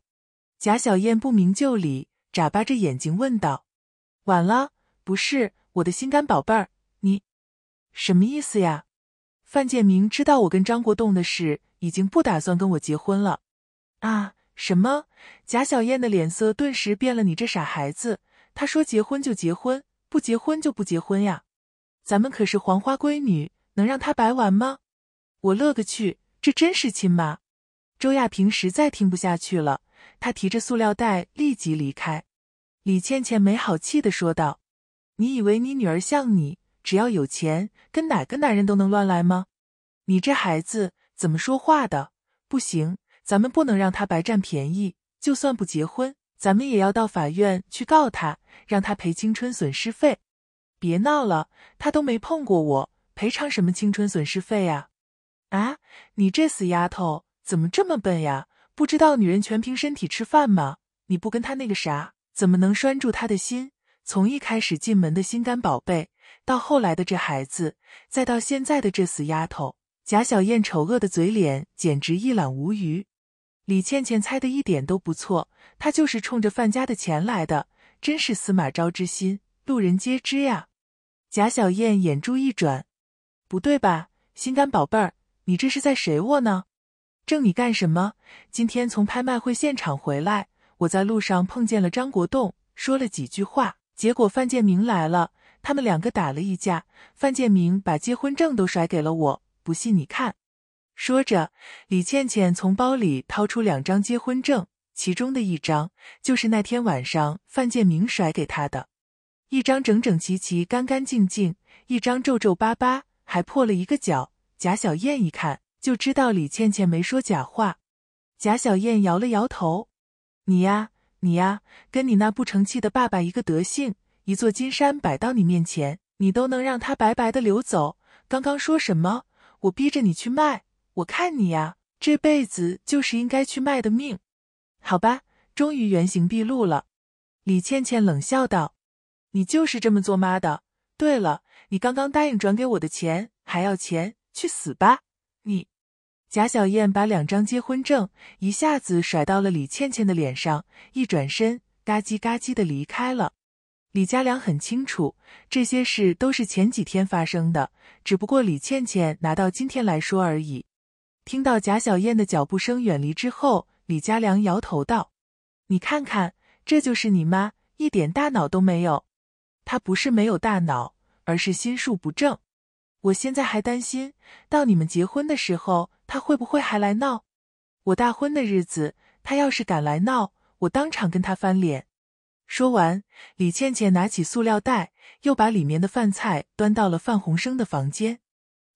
贾小燕不明就里，眨巴着眼睛问道：“晚了？不是我的心肝宝贝儿，你什么意思呀？”范建明知道我跟张国栋的事，已经不打算跟我结婚了。啊？什么？贾小燕的脸色顿时变了。你这傻孩子！他说结婚就结婚，不结婚就不结婚呀。咱们可是黄花闺女，能让他白玩吗？我乐个去，这真是亲妈。周亚萍实在听不下去了，她提着塑料袋立即离开。李倩倩没好气的说道：“你以为你女儿像你，只要有钱，跟哪个男人都能乱来吗？你这孩子怎么说话的？不行，咱们不能让他白占便宜，就算不结婚。”咱们也要到法院去告他，让他赔青春损失费。别闹了，他都没碰过我，赔偿什么青春损失费呀？啊，你这死丫头怎么这么笨呀？不知道女人全凭身体吃饭吗？你不跟他那个啥，怎么能拴住他的心？从一开始进门的心肝宝贝，到后来的这孩子，再到现在的这死丫头，贾小燕丑恶的嘴脸简直一览无余。李倩倩猜的一点都不错，她就是冲着范家的钱来的，真是司马昭之心，路人皆知呀。贾小燕眼珠一转，不对吧，心肝宝贝儿，你这是在谁我呢？正你干什么？今天从拍卖会现场回来，我在路上碰见了张国栋，说了几句话，结果范建明来了，他们两个打了一架，范建明把结婚证都甩给了我，不信你看。说着，李倩倩从包里掏出两张结婚证，其中的一张就是那天晚上范建明甩给她的，一张整整齐齐、干干净净，一张皱皱巴巴，还破了一个角。贾小燕一看就知道李倩倩没说假话。贾小燕摇了摇头：“你呀，你呀，跟你那不成器的爸爸一个德性，一座金山摆到你面前，你都能让他白白的流走。刚刚说什么？我逼着你去卖。”我看你呀，这辈子就是应该去卖的命，好吧？终于原形毕露了。李倩倩冷笑道：“你就是这么做妈的！”对了，你刚刚答应转给我的钱，还要钱？去死吧！你！贾小燕把两张结婚证一下子甩到了李倩倩的脸上，一转身，嘎叽嘎叽的离开了。李家良很清楚，这些事都是前几天发生的，只不过李倩倩拿到今天来说而已。听到贾小燕的脚步声远离之后，李佳良摇头道：“你看看，这就是你妈，一点大脑都没有。她不是没有大脑，而是心术不正。我现在还担心，到你们结婚的时候，她会不会还来闹？我大婚的日子，她要是敢来闹，我当场跟她翻脸。”说完，李倩倩拿起塑料袋，又把里面的饭菜端到了范洪生的房间。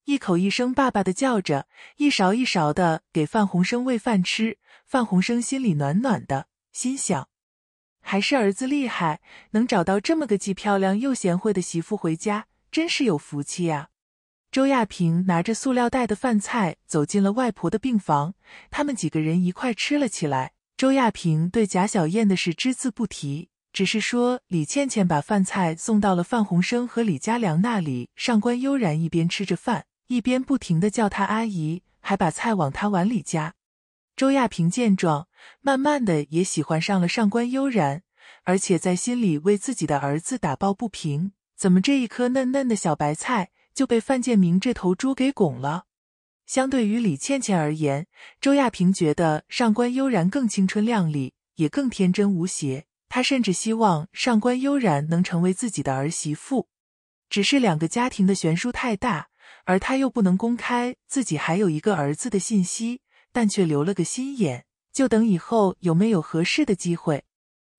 一口一声“爸爸”的叫着，一勺一勺的给范洪生喂饭吃。范洪生心里暖暖的，心想：“还是儿子厉害，能找到这么个既漂亮又贤惠的媳妇回家，真是有福气呀。”周亚平拿着塑料袋的饭菜走进了外婆的病房，他们几个人一块吃了起来。周亚平对贾小燕的事只字不提，只是说李倩倩把饭菜送到了范洪生和李家良那里。上官悠然一边吃着饭。一边不停的叫她阿姨，还把菜往她碗里夹。周亚平见状，慢慢的也喜欢上了上官悠然，而且在心里为自己的儿子打抱不平：怎么这一颗嫩嫩的小白菜就被范建明这头猪给拱了？相对于李倩倩而言，周亚平觉得上官悠然更青春靓丽，也更天真无邪。他甚至希望上官悠然能成为自己的儿媳妇，只是两个家庭的悬殊太大。而他又不能公开自己还有一个儿子的信息，但却留了个心眼，就等以后有没有合适的机会。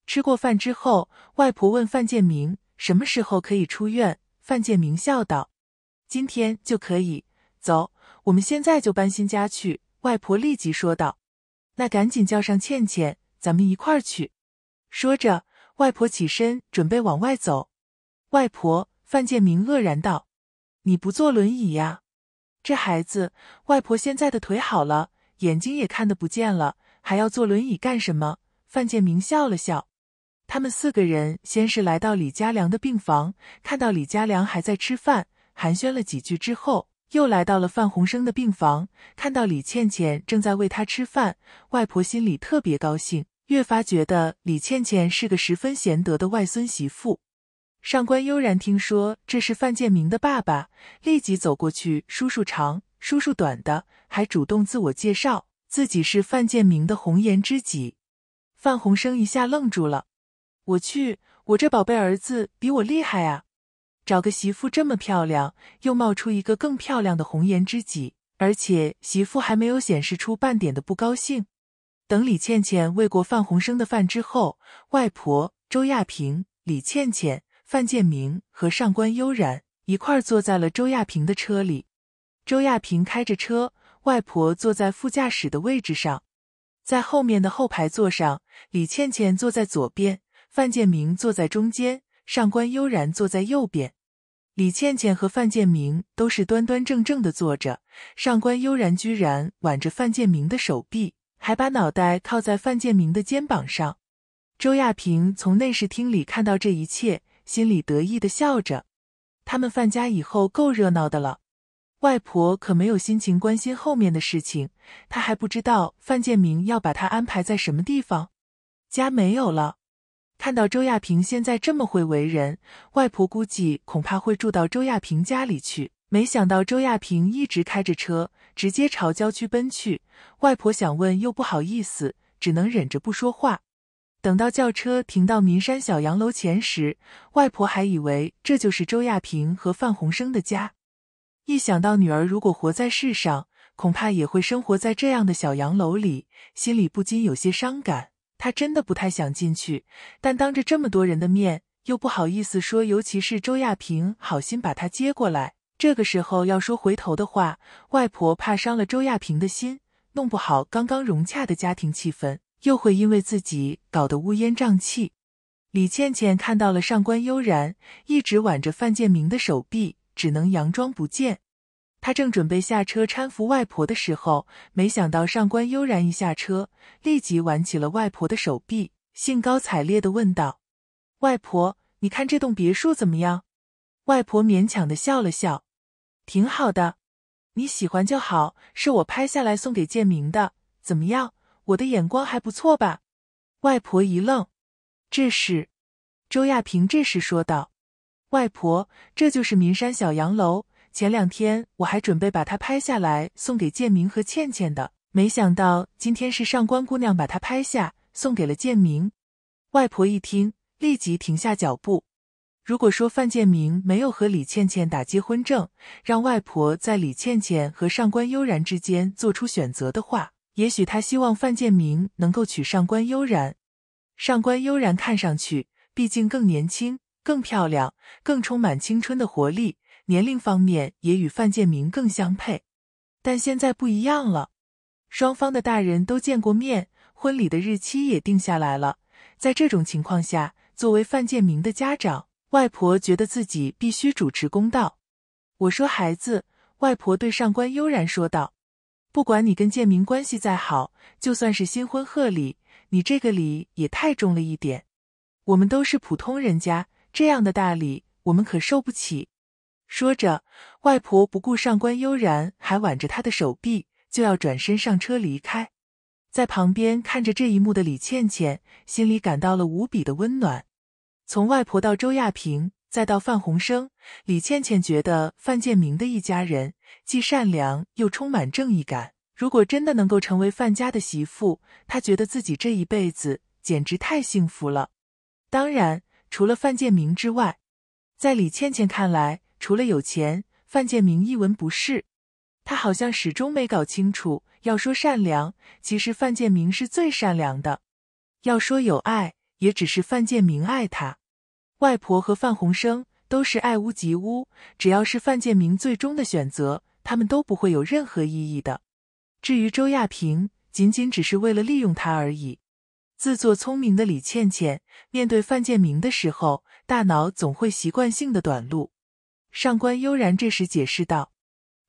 吃过饭之后，外婆问范建明什么时候可以出院。范建明笑道：“今天就可以，走，我们现在就搬新家去。”外婆立即说道：“那赶紧叫上倩倩，咱们一块儿去。”说着，外婆起身准备往外走。外婆，范建明愕然道。你不坐轮椅呀？这孩子，外婆现在的腿好了，眼睛也看得不见了，还要坐轮椅干什么？范建明笑了笑。他们四个人先是来到李家良的病房，看到李家良还在吃饭，寒暄了几句之后，又来到了范洪生的病房，看到李倩倩正在喂他吃饭，外婆心里特别高兴，越发觉得李倩倩是个十分贤德的外孙媳妇。上官悠然听说这是范建明的爸爸，立即走过去，叔叔长，叔叔短的，还主动自我介绍，自己是范建明的红颜知己。范洪生一下愣住了，我去，我这宝贝儿子比我厉害啊！找个媳妇这么漂亮，又冒出一个更漂亮的红颜知己，而且媳妇还没有显示出半点的不高兴。等李倩倩喂过范洪生的饭之后，外婆周亚平、李倩倩。范建明和上官悠然一块坐在了周亚平的车里，周亚平开着车，外婆坐在副驾驶的位置上，在后面的后排座上，李倩倩坐在左边，范建明坐在中间，上官悠然坐在右边。李倩倩和范建明都是端端正正的坐着，上官悠然居然挽着范建明的手臂，还把脑袋靠在范建明的肩膀上。周亚平从内视厅里看到这一切。心里得意的笑着，他们范家以后够热闹的了。外婆可没有心情关心后面的事情，她还不知道范建明要把她安排在什么地方。家没有了，看到周亚平现在这么会为人，外婆估计恐怕会住到周亚平家里去。没想到周亚平一直开着车，直接朝郊区奔去。外婆想问又不好意思，只能忍着不说话。等到轿车停到民山小洋楼前时，外婆还以为这就是周亚平和范洪生的家。一想到女儿如果活在世上，恐怕也会生活在这样的小洋楼里，心里不禁有些伤感。她真的不太想进去，但当着这么多人的面又不好意思说，尤其是周亚平好心把她接过来，这个时候要说回头的话，外婆怕伤了周亚平的心，弄不好刚刚融洽的家庭气氛。又会因为自己搞得乌烟瘴气。李倩倩看到了上官悠然一直挽着范建明的手臂，只能佯装不见。她正准备下车搀扶外婆的时候，没想到上官悠然一下车，立即挽起了外婆的手臂，兴高采烈的问道：“外婆，你看这栋别墅怎么样？”外婆勉强的笑了笑：“挺好的，你喜欢就好。是我拍下来送给建明的，怎么样？”我的眼光还不错吧？外婆一愣。这是，周亚平这时说道：“外婆，这就是民山小洋楼。前两天我还准备把它拍下来送给建明和倩倩的，没想到今天是上官姑娘把它拍下送给了建明。”外婆一听，立即停下脚步。如果说范建明没有和李倩倩打结婚证，让外婆在李倩倩和上官悠然之间做出选择的话。也许他希望范建明能够娶上官悠然。上官悠然看上去毕竟更年轻、更漂亮、更充满青春的活力，年龄方面也与范建明更相配。但现在不一样了，双方的大人都见过面，婚礼的日期也定下来了。在这种情况下，作为范建明的家长，外婆觉得自己必须主持公道。我说：“孩子。”外婆对上官悠然说道。不管你跟建明关系再好，就算是新婚贺礼，你这个礼也太重了一点。我们都是普通人家，这样的大礼我们可受不起。说着，外婆不顾上官悠然还挽着她的手臂，就要转身上车离开。在旁边看着这一幕的李倩倩，心里感到了无比的温暖。从外婆到周亚平。再到范鸿生，李倩倩觉得范建明的一家人既善良又充满正义感。如果真的能够成为范家的媳妇，她觉得自己这一辈子简直太幸福了。当然，除了范建明之外，在李倩倩看来，除了有钱，范建明一文不是。她好像始终没搞清楚，要说善良，其实范建明是最善良的；要说有爱，也只是范建明爱她。外婆和范鸿生都是爱屋及乌，只要是范建明最终的选择，他们都不会有任何异议的。至于周亚平，仅仅只是为了利用他而已。自作聪明的李倩倩，面对范建明的时候，大脑总会习惯性的短路。上官悠然这时解释道：“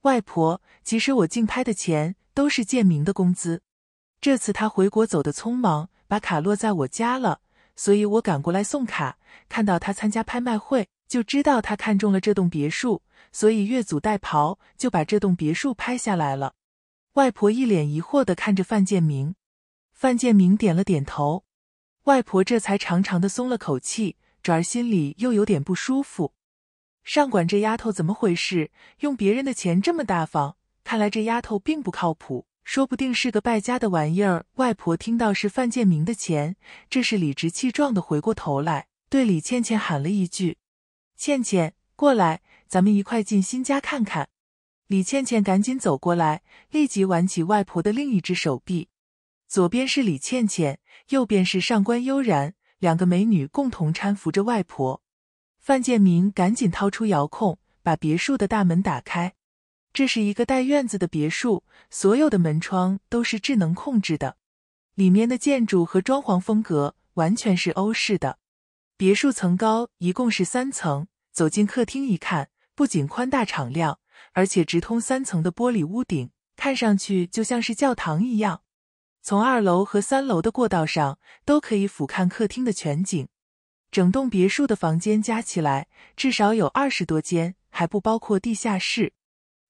外婆，其实我竞拍的钱都是建明的工资。这次他回国走得匆忙，把卡落在我家了。”所以我赶过来送卡，看到他参加拍卖会，就知道他看中了这栋别墅，所以越俎代庖就把这栋别墅拍下来了。外婆一脸疑惑的看着范建明，范建明点了点头，外婆这才长长的松了口气，转而心里又有点不舒服。上管这丫头怎么回事？用别人的钱这么大方，看来这丫头并不靠谱。说不定是个败家的玩意儿。外婆听到是范建明的钱，这是理直气壮的回过头来，对李倩倩喊了一句：“倩倩，过来，咱们一块进新家看看。”李倩倩赶紧走过来，立即挽起外婆的另一只手臂。左边是李倩倩，右边是上官悠然，两个美女共同搀扶着外婆。范建明赶紧掏出遥控，把别墅的大门打开。这是一个带院子的别墅，所有的门窗都是智能控制的。里面的建筑和装潢风格完全是欧式的。别墅层高一共是三层，走进客厅一看，不仅宽大敞亮，而且直通三层的玻璃屋顶，看上去就像是教堂一样。从二楼和三楼的过道上都可以俯瞰客厅的全景。整栋别墅的房间加起来至少有二十多间，还不包括地下室。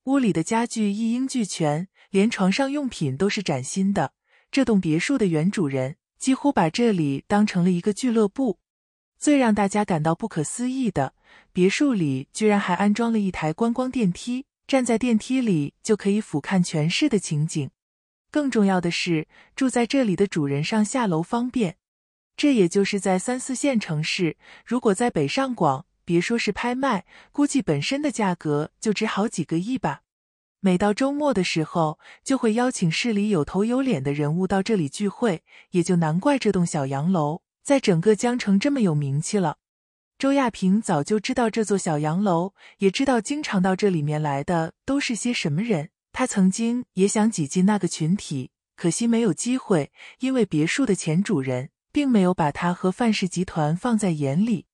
屋里的家具一应俱全，连床上用品都是崭新的。这栋别墅的原主人几乎把这里当成了一个俱乐部。最让大家感到不可思议的，别墅里居然还安装了一台观光电梯，站在电梯里就可以俯瞰全市的情景。更重要的是，住在这里的主人上下楼方便。这也就是在三四线城市，如果在北上广。别说是拍卖，估计本身的价格就值好几个亿吧。每到周末的时候，就会邀请市里有头有脸的人物到这里聚会，也就难怪这栋小洋楼在整个江城这么有名气了。周亚平早就知道这座小洋楼，也知道经常到这里面来的都是些什么人。他曾经也想挤进那个群体，可惜没有机会，因为别墅的前主人并没有把他和范氏集团放在眼里。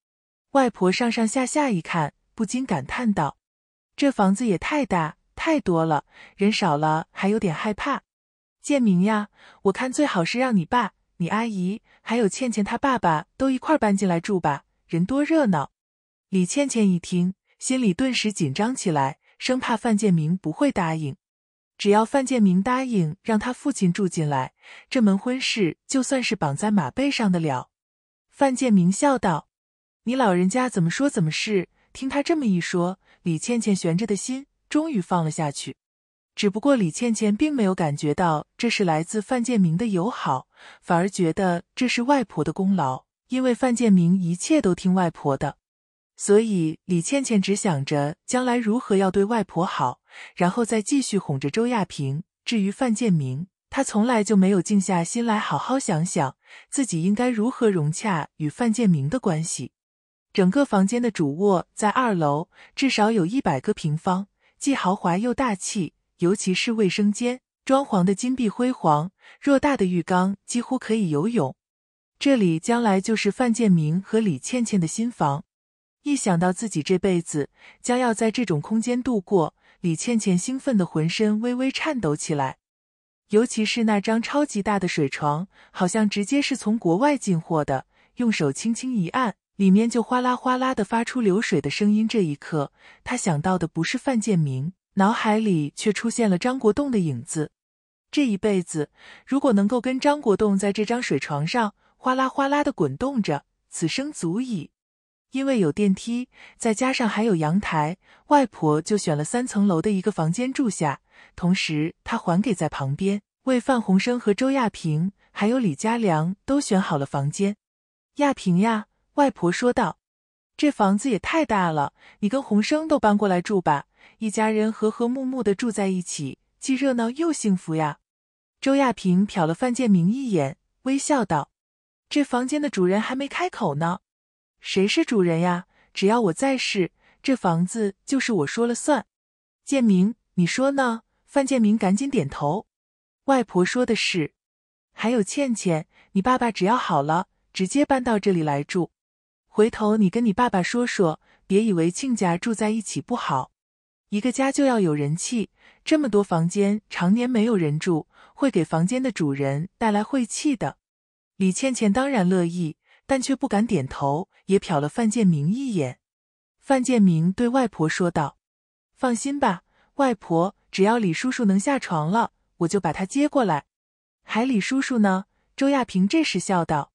外婆上上下下一看，不禁感叹道：“这房子也太大、太多了，人少了还有点害怕。”建明呀，我看最好是让你爸、你阿姨还有倩倩她爸爸都一块搬进来住吧，人多热闹。李倩倩一听，心里顿时紧张起来，生怕范建明不会答应。只要范建明答应让他父亲住进来，这门婚事就算是绑在马背上的了。范建明笑道。你老人家怎么说怎么是？听他这么一说，李倩倩悬着的心终于放了下去。只不过李倩倩并没有感觉到这是来自范建明的友好，反而觉得这是外婆的功劳，因为范建明一切都听外婆的。所以李倩倩只想着将来如何要对外婆好，然后再继续哄着周亚平。至于范建明，他从来就没有静下心来好好想想自己应该如何融洽与范建明的关系。整个房间的主卧在二楼，至少有一百个平方，既豪华又大气。尤其是卫生间，装潢的金碧辉煌，偌大的浴缸几乎可以游泳。这里将来就是范建明和李倩倩的新房。一想到自己这辈子将要在这种空间度过，李倩倩兴奋的浑身微微颤抖起来。尤其是那张超级大的水床，好像直接是从国外进货的，用手轻轻一按。里面就哗啦哗啦的发出流水的声音。这一刻，他想到的不是范建明，脑海里却出现了张国栋的影子。这一辈子，如果能够跟张国栋在这张水床上哗啦哗啦的滚动着，此生足矣。因为有电梯，再加上还有阳台，外婆就选了三层楼的一个房间住下。同时，她还给在旁边为范鸿生和周亚平，还有李家良都选好了房间。亚平呀。外婆说道：“这房子也太大了，你跟洪生都搬过来住吧，一家人和和睦睦的住在一起，既热闹又幸福呀。”周亚平瞟了范建明一眼，微笑道：“这房间的主人还没开口呢，谁是主人呀？只要我在世，这房子就是我说了算。”建明，你说呢？”范建明赶紧点头：“外婆说的是。”还有倩倩，你爸爸只要好了，直接搬到这里来住。回头你跟你爸爸说说，别以为亲家住在一起不好，一个家就要有人气。这么多房间常年没有人住，会给房间的主人带来晦气的。李倩倩当然乐意，但却不敢点头，也瞟了范建明一眼。范建明对外婆说道：“放心吧，外婆，只要李叔叔能下床了，我就把他接过来。”还李叔叔呢？周亚平这时笑道：“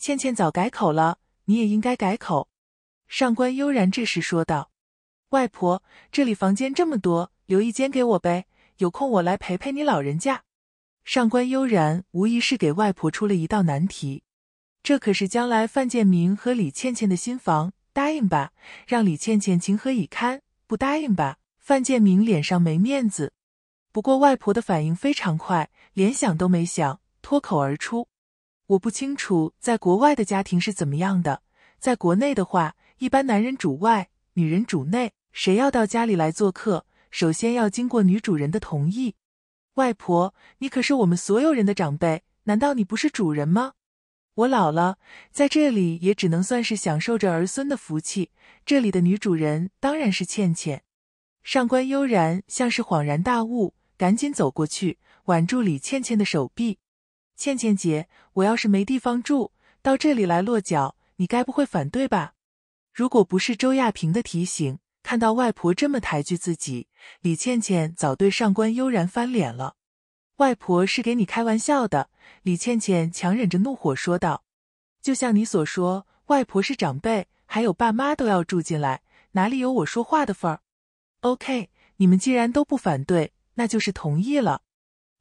倩倩早改口了。”你也应该改口。”上官悠然这时说道，“外婆，这里房间这么多，留一间给我呗，有空我来陪陪你老人家。”上官悠然无疑是给外婆出了一道难题，这可是将来范建明和李倩倩的新房，答应吧，让李倩倩情何以堪；不答应吧，范建明脸上没面子。不过外婆的反应非常快，连想都没想，脱口而出。我不清楚在国外的家庭是怎么样的，在国内的话，一般男人主外，女人主内。谁要到家里来做客，首先要经过女主人的同意。外婆，你可是我们所有人的长辈，难道你不是主人吗？我老了，在这里也只能算是享受着儿孙的福气。这里的女主人当然是倩倩。上官悠然像是恍然大悟，赶紧走过去，挽住李倩倩的手臂。倩倩姐，我要是没地方住，到这里来落脚，你该不会反对吧？如果不是周亚平的提醒，看到外婆这么抬举自己，李倩倩早对上官悠然翻脸了。外婆是给你开玩笑的，李倩倩强忍着怒火说道：“就像你所说，外婆是长辈，还有爸妈都要住进来，哪里有我说话的份儿？”OK，你们既然都不反对，那就是同意了。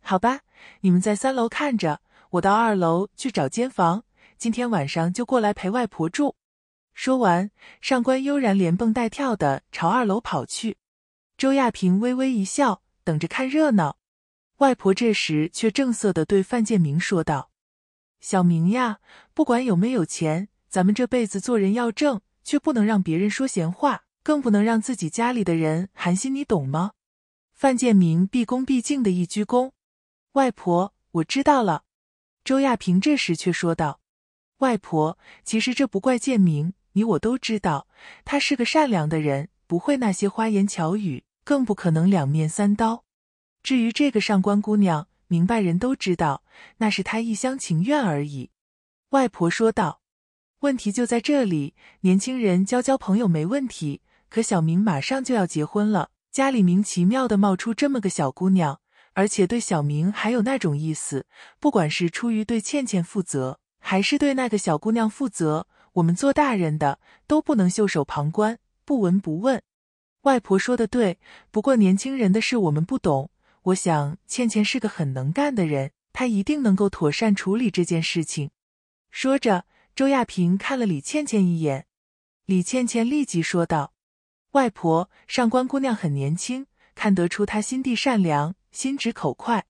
好吧，你们在三楼看着。我到二楼去找间房，今天晚上就过来陪外婆住。说完，上官悠然连蹦带跳的朝二楼跑去。周亚平微微一笑，等着看热闹。外婆这时却正色的对范建明说道：“小明呀，不管有没有钱，咱们这辈子做人要正，却不能让别人说闲话，更不能让自己家里的人寒心。你懂吗？”范建明毕恭毕敬的一鞠躬：“外婆，我知道了。”周亚平这时却说道：“外婆，其实这不怪建明，你我都知道，他是个善良的人，不会那些花言巧语，更不可能两面三刀。至于这个上官姑娘，明白人都知道，那是她一厢情愿而已。”外婆说道：“问题就在这里，年轻人交交朋友没问题，可小明马上就要结婚了，家里名其妙的冒出这么个小姑娘。”而且对小明还有那种意思，不管是出于对倩倩负责，还是对那个小姑娘负责，我们做大人的都不能袖手旁观、不闻不问。外婆说的对，不过年轻人的事我们不懂。我想倩倩是个很能干的人，她一定能够妥善处理这件事情。说着，周亚平看了李倩倩一眼，李倩倩立即说道：“外婆，上官姑娘很年轻，看得出她心地善良。”心直口快，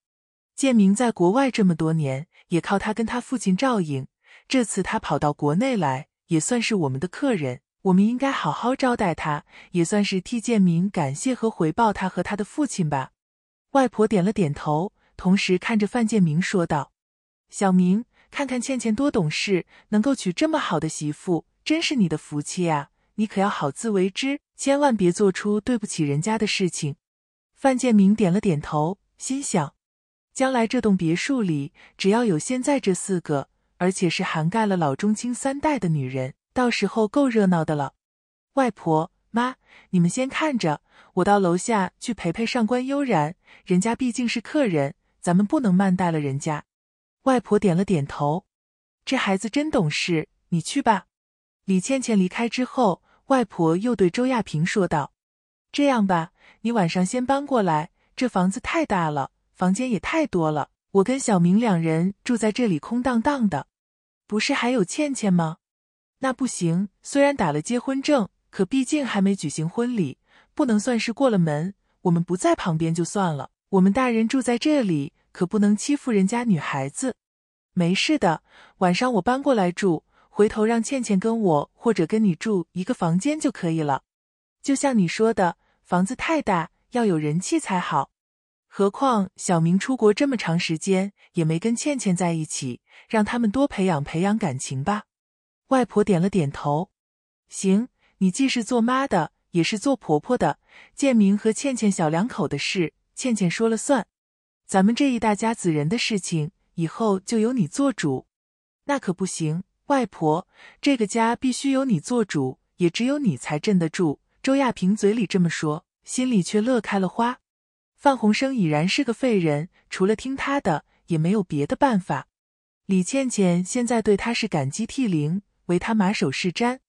建明在国外这么多年，也靠他跟他父亲照应。这次他跑到国内来，也算是我们的客人，我们应该好好招待他，也算是替建明感谢和回报他和他的父亲吧。外婆点了点头，同时看着范建明说道：“小明，看看倩倩多懂事，能够娶这么好的媳妇，真是你的福气啊！你可要好自为之，千万别做出对不起人家的事情。”范建明点了点头，心想：将来这栋别墅里只要有现在这四个，而且是涵盖了老中青三代的女人，到时候够热闹的了。外婆，妈，你们先看着，我到楼下去陪陪上官悠然，人家毕竟是客人，咱们不能慢待了人家。外婆点了点头，这孩子真懂事，你去吧。李倩倩离开之后，外婆又对周亚平说道。这样吧，你晚上先搬过来。这房子太大了，房间也太多了。我跟小明两人住在这里空荡荡的，不是还有倩倩吗？那不行，虽然打了结婚证，可毕竟还没举行婚礼，不能算是过了门。我们不在旁边就算了，我们大人住在这里可不能欺负人家女孩子。没事的，晚上我搬过来住，回头让倩倩跟我或者跟你住一个房间就可以了。就像你说的，房子太大，要有人气才好。何况小明出国这么长时间，也没跟倩倩在一起，让他们多培养培养感情吧。外婆点了点头，行，你既是做妈的，也是做婆婆的，建明和倩倩小两口的事，倩倩说了算。咱们这一大家子人的事情，以后就由你做主。那可不行，外婆，这个家必须由你做主，也只有你才镇得住。周亚平嘴里这么说，心里却乐开了花。范鸿生已然是个废人，除了听他的，也没有别的办法。李倩倩现在对他是感激涕零，为他马首是瞻。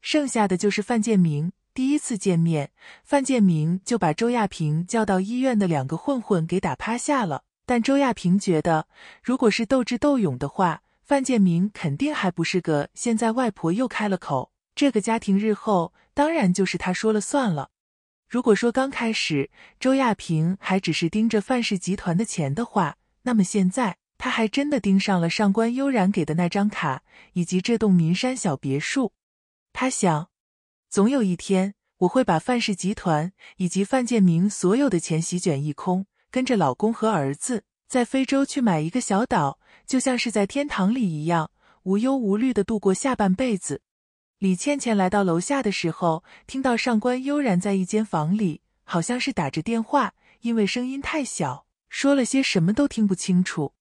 剩下的就是范建明。第一次见面，范建明就把周亚平叫到医院的两个混混给打趴下了。但周亚平觉得，如果是斗智斗勇的话，范建明肯定还不是个。现在外婆又开了口，这个家庭日后。当然就是他说了算了。如果说刚开始周亚平还只是盯着范氏集团的钱的话，那么现在她还真的盯上了上官悠然给的那张卡以及这栋民山小别墅。他想，总有一天我会把范氏集团以及范建明所有的钱席卷一空，跟着老公和儿子在非洲去买一个小岛，就像是在天堂里一样，无忧无虑的度过下半辈子。李倩倩来到楼下的时候，听到上官悠然在一间房里，好像是打着电话，因为声音太小，说了些什么都听不清楚。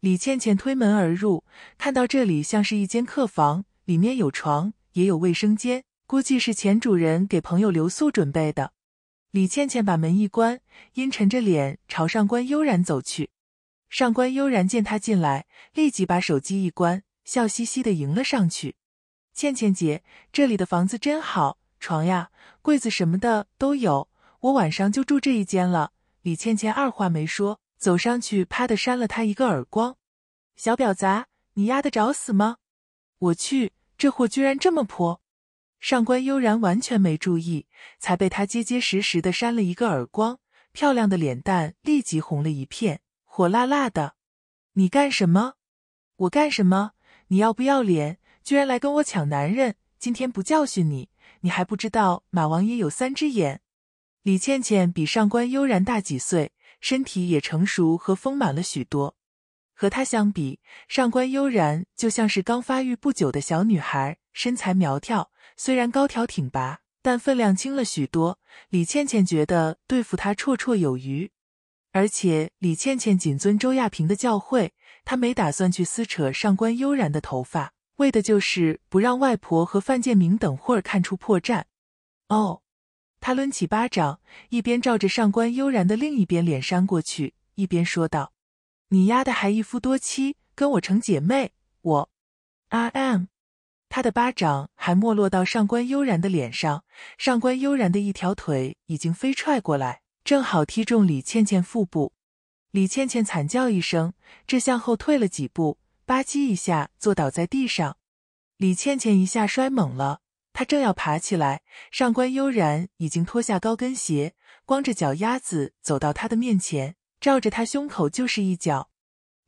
李倩倩推门而入，看到这里像是一间客房，里面有床，也有卫生间，估计是前主人给朋友留宿准备的。李倩倩把门一关，阴沉着脸朝上官悠然走去。上官悠然见她进来，立即把手机一关，笑嘻嘻的迎了上去。倩倩姐，这里的房子真好，床呀、柜子什么的都有。我晚上就住这一间了。李倩倩二话没说，走上去，啪的扇了他一个耳光：“小婊砸，你丫的找死吗？”我去，这货居然这么泼！上官悠然完全没注意，才被他结结实实的扇了一个耳光，漂亮的脸蛋立即红了一片，火辣辣的。你干什么？我干什么？你要不要脸？居然来跟我抢男人！今天不教训你，你还不知道马王爷有三只眼。李倩倩比上官悠然大几岁，身体也成熟和丰满了许多。和她相比，上官悠然就像是刚发育不久的小女孩，身材苗条，虽然高挑挺拔，但分量轻了许多。李倩倩觉得对付她绰绰有余，而且李倩倩谨遵周亚平的教诲，她没打算去撕扯上官悠然的头发。为的就是不让外婆和范建明等会儿看出破绽。哦，他抡起巴掌，一边照着上官悠然的另一边脸扇过去，一边说道：“你丫的还一夫多妻，跟我成姐妹？我 ……I am。”他的巴掌还没落到上官悠然的脸上，上官悠然的一条腿已经飞踹过来，正好踢中李倩倩腹部。李倩倩惨叫一声，这向后退了几步。吧唧一下坐倒在地上，李倩倩一下摔懵了。她正要爬起来，上官悠然已经脱下高跟鞋，光着脚丫子走到她的面前，照着她胸口就是一脚。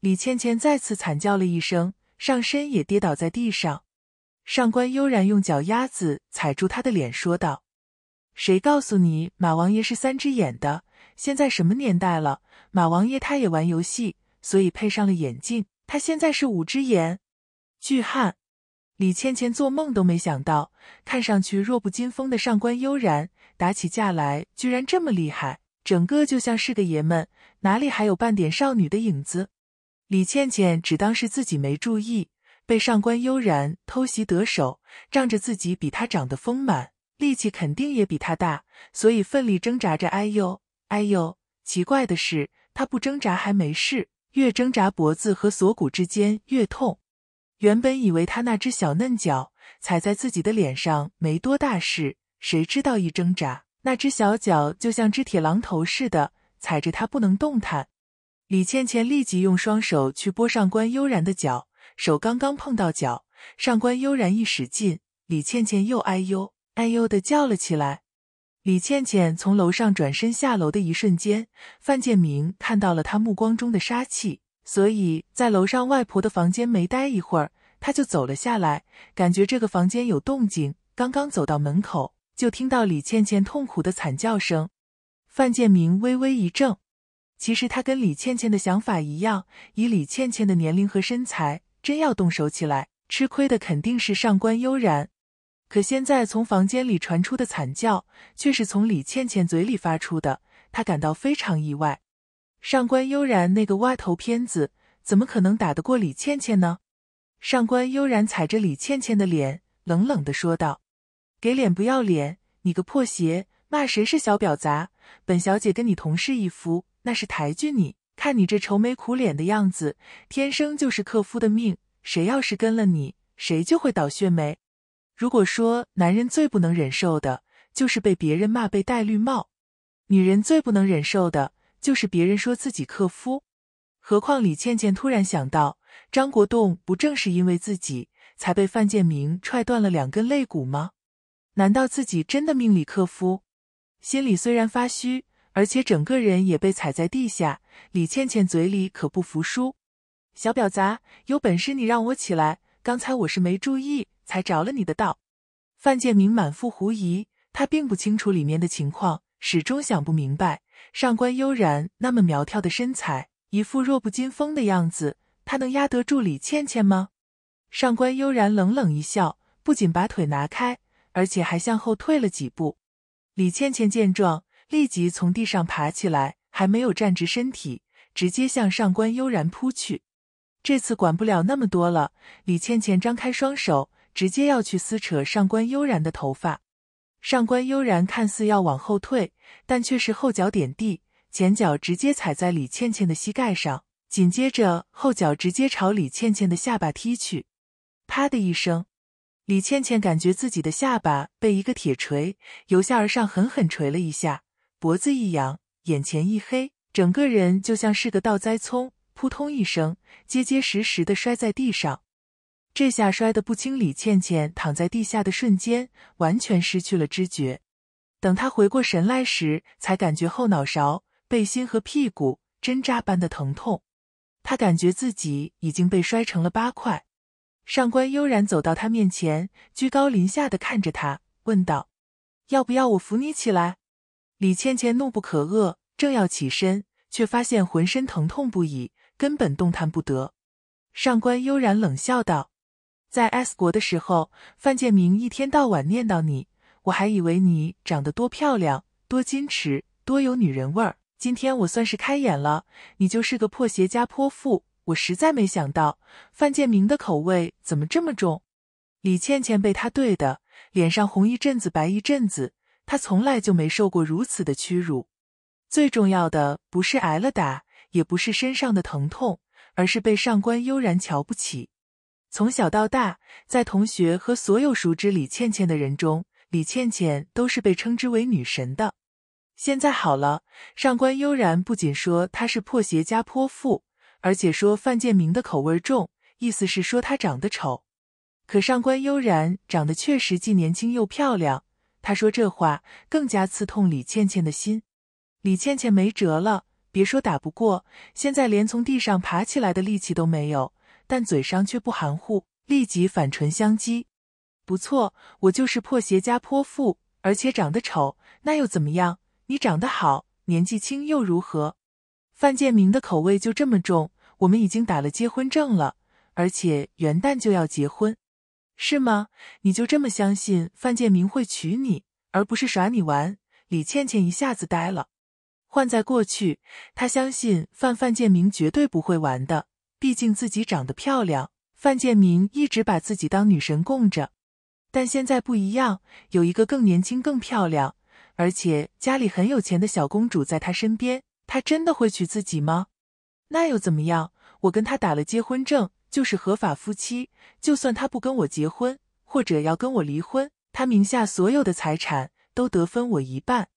李倩倩再次惨叫了一声，上身也跌倒在地上。上官悠然用脚丫子踩住她的脸，说道：“谁告诉你马王爷是三只眼的？现在什么年代了？马王爷他也玩游戏，所以配上了眼镜。”他现在是五只眼，巨汉。李倩倩做梦都没想到，看上去弱不禁风的上官悠然打起架来居然这么厉害，整个就像是个爷们，哪里还有半点少女的影子？李倩倩只当是自己没注意，被上官悠然偷袭得手，仗着自己比他长得丰满，力气肯定也比他大，所以奋力挣扎着。哎呦，哎呦！奇怪的是，他不挣扎还没事。越挣扎，脖子和锁骨之间越痛。原本以为他那只小嫩脚踩在自己的脸上没多大事，谁知道一挣扎，那只小脚就像只铁榔头似的踩着他不能动弹。李倩倩立即用双手去拨上官悠然的脚，手刚刚碰到脚，上官悠然一使劲，李倩倩又哎呦哎呦的叫了起来。李倩倩从楼上转身下楼的一瞬间，范建明看到了她目光中的杀气，所以在楼上外婆的房间没待一会儿，他就走了下来。感觉这个房间有动静，刚刚走到门口，就听到李倩倩痛苦的惨叫声。范建明微微一怔，其实他跟李倩倩的想法一样，以李倩倩的年龄和身材，真要动手起来，吃亏的肯定是上官悠然。可现在从房间里传出的惨叫，却是从李倩倩嘴里发出的。她感到非常意外。上官悠然那个歪头片子，怎么可能打得过李倩倩呢？上官悠然踩着李倩倩的脸，冷冷的说道：“给脸不要脸，你个破鞋，骂谁是小婊砸？本小姐跟你同事一夫，那是抬举你。看你这愁眉苦脸的样子，天生就是克夫的命。谁要是跟了你，谁就会倒血霉。”如果说男人最不能忍受的就是被别人骂、被戴绿帽，女人最不能忍受的就是别人说自己克夫。何况李倩倩突然想到，张国栋不正是因为自己才被范建明踹断了两根肋骨吗？难道自己真的命里克夫？心里虽然发虚，而且整个人也被踩在地下，李倩倩嘴里可不服输：“小婊砸，有本事你让我起来！刚才我是没注意。”才着了你的道，范建明满腹狐疑，他并不清楚里面的情况，始终想不明白。上官悠然那么苗条的身材，一副弱不禁风的样子，他能压得住李倩倩吗？上官悠然冷冷一笑，不仅把腿拿开，而且还向后退了几步。李倩倩见状，立即从地上爬起来，还没有站直身体，直接向上官悠然扑去。这次管不了那么多了，李倩倩张开双手。直接要去撕扯上官悠然的头发，上官悠然看似要往后退，但却是后脚点地，前脚直接踩在李倩倩的膝盖上，紧接着后脚直接朝李倩倩的下巴踢去，啪的一声，李倩倩感觉自己的下巴被一个铁锤由下而上狠狠锤了一下，脖子一扬，眼前一黑，整个人就像是个倒栽葱，扑通一声，结结实实的摔在地上。这下摔得不轻，李倩倩躺在地下的瞬间完全失去了知觉。等她回过神来时，才感觉后脑勺、背心和屁股针扎般的疼痛。她感觉自己已经被摔成了八块。上官悠然走到她面前，居高临下的看着她，问道：“要不要我扶你起来？”李倩倩怒不可遏，正要起身，却发现浑身疼痛不已，根本动弹不得。上官悠然冷笑道。在 S 国的时候，范建明一天到晚念叨你，我还以为你长得多漂亮、多矜持、多有女人味儿。今天我算是开眼了，你就是个破鞋加泼妇！我实在没想到，范建明的口味怎么这么重。李倩倩被他怼的脸上红一阵子白一阵子，她从来就没受过如此的屈辱。最重要的不是挨了打，也不是身上的疼痛，而是被上官悠然瞧不起。从小到大，在同学和所有熟知李倩倩的人中，李倩倩都是被称之为女神的。现在好了，上官悠然不仅说她是破鞋加泼妇，而且说范建明的口味重，意思是说她长得丑。可上官悠然长得确实既年轻又漂亮，他说这话更加刺痛李倩倩的心。李倩倩没辙了，别说打不过，现在连从地上爬起来的力气都没有。但嘴上却不含糊，立即反唇相讥：“不错，我就是破鞋加泼妇，而且长得丑，那又怎么样？你长得好，年纪轻又如何？”范建明的口味就这么重。我们已经打了结婚证了，而且元旦就要结婚，是吗？你就这么相信范建明会娶你，而不是耍你玩？李倩倩一下子呆了。换在过去，她相信范范建明绝对不会玩的。毕竟自己长得漂亮，范建明一直把自己当女神供着。但现在不一样，有一个更年轻、更漂亮，而且家里很有钱的小公主在他身边，他真的会娶自己吗？那又怎么样？我跟他打了结婚证，就是合法夫妻。就算他不跟我结婚，或者要跟我离婚，他名下所有的财产都得分我一半。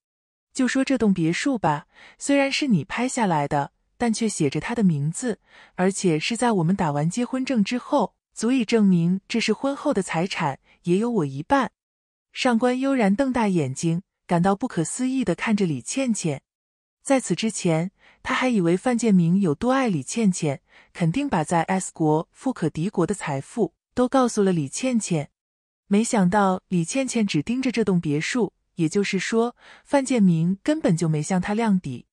就说这栋别墅吧，虽然是你拍下来的。但却写着他的名字，而且是在我们打完结婚证之后，足以证明这是婚后的财产，也有我一半。上官悠然瞪大眼睛，感到不可思议的看着李倩倩。在此之前，他还以为范建明有多爱李倩倩，肯定把在 S 国富可敌国的财富都告诉了李倩倩。没想到李倩倩只盯着这栋别墅，也就是说，范建明根本就没向他亮底。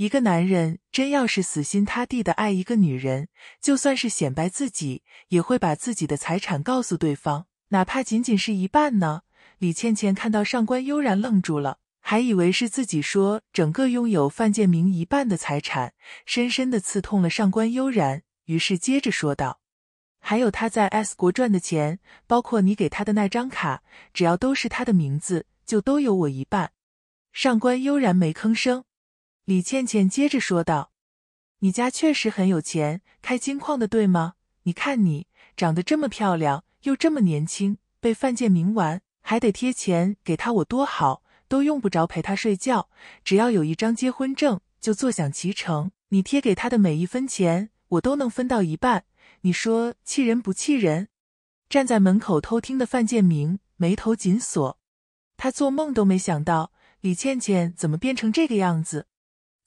一个男人真要是死心塌地的爱一个女人，就算是显摆自己，也会把自己的财产告诉对方，哪怕仅仅是一半呢？李倩倩看到上官悠然愣住了，还以为是自己说整个拥有范建明一半的财产，深深的刺痛了上官悠然。于是接着说道：“还有他在 S 国赚的钱，包括你给他的那张卡，只要都是他的名字，就都有我一半。”上官悠然没吭声。李倩倩接着说道：“你家确实很有钱，开金矿的对吗？你看你长得这么漂亮，又这么年轻，被范建明玩，还得贴钱给他，我多好，都用不着陪他睡觉，只要有一张结婚证就坐享其成。你贴给他的每一分钱，我都能分到一半。你说气人不气人？”站在门口偷听的范建明眉头紧锁，他做梦都没想到李倩倩怎么变成这个样子。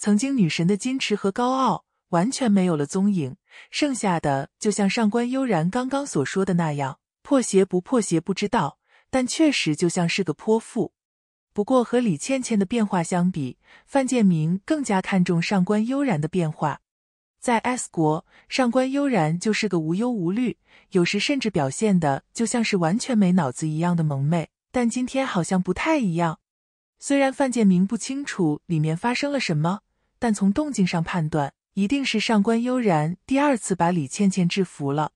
曾经女神的矜持和高傲完全没有了踪影，剩下的就像上官悠然刚刚所说的那样，破鞋不破鞋不知道，但确实就像是个泼妇。不过和李倩倩的变化相比，范建明更加看重上官悠然的变化。在 S 国，上官悠然就是个无忧无虑，有时甚至表现的就像是完全没脑子一样的萌妹，但今天好像不太一样。虽然范建明不清楚里面发生了什么。但从动静上判断，一定是上官悠然第二次把李倩倩制服了。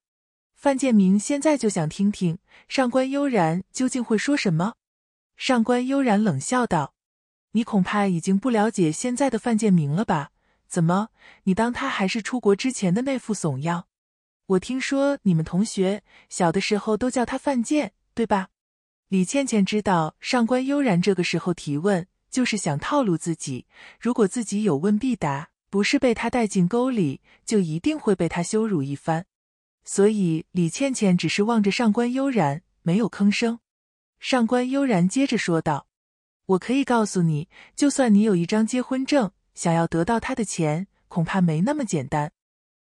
范建明现在就想听听上官悠然究竟会说什么。上官悠然冷笑道：“你恐怕已经不了解现在的范建明了吧？怎么，你当他还是出国之前的那副怂样？我听说你们同学小的时候都叫他范建，对吧？”李倩倩知道上官悠然这个时候提问。就是想套路自己，如果自己有问必答，不是被他带进沟里，就一定会被他羞辱一番。所以李倩倩只是望着上官悠然，没有吭声。上官悠然接着说道：“我可以告诉你，就算你有一张结婚证，想要得到他的钱，恐怕没那么简单。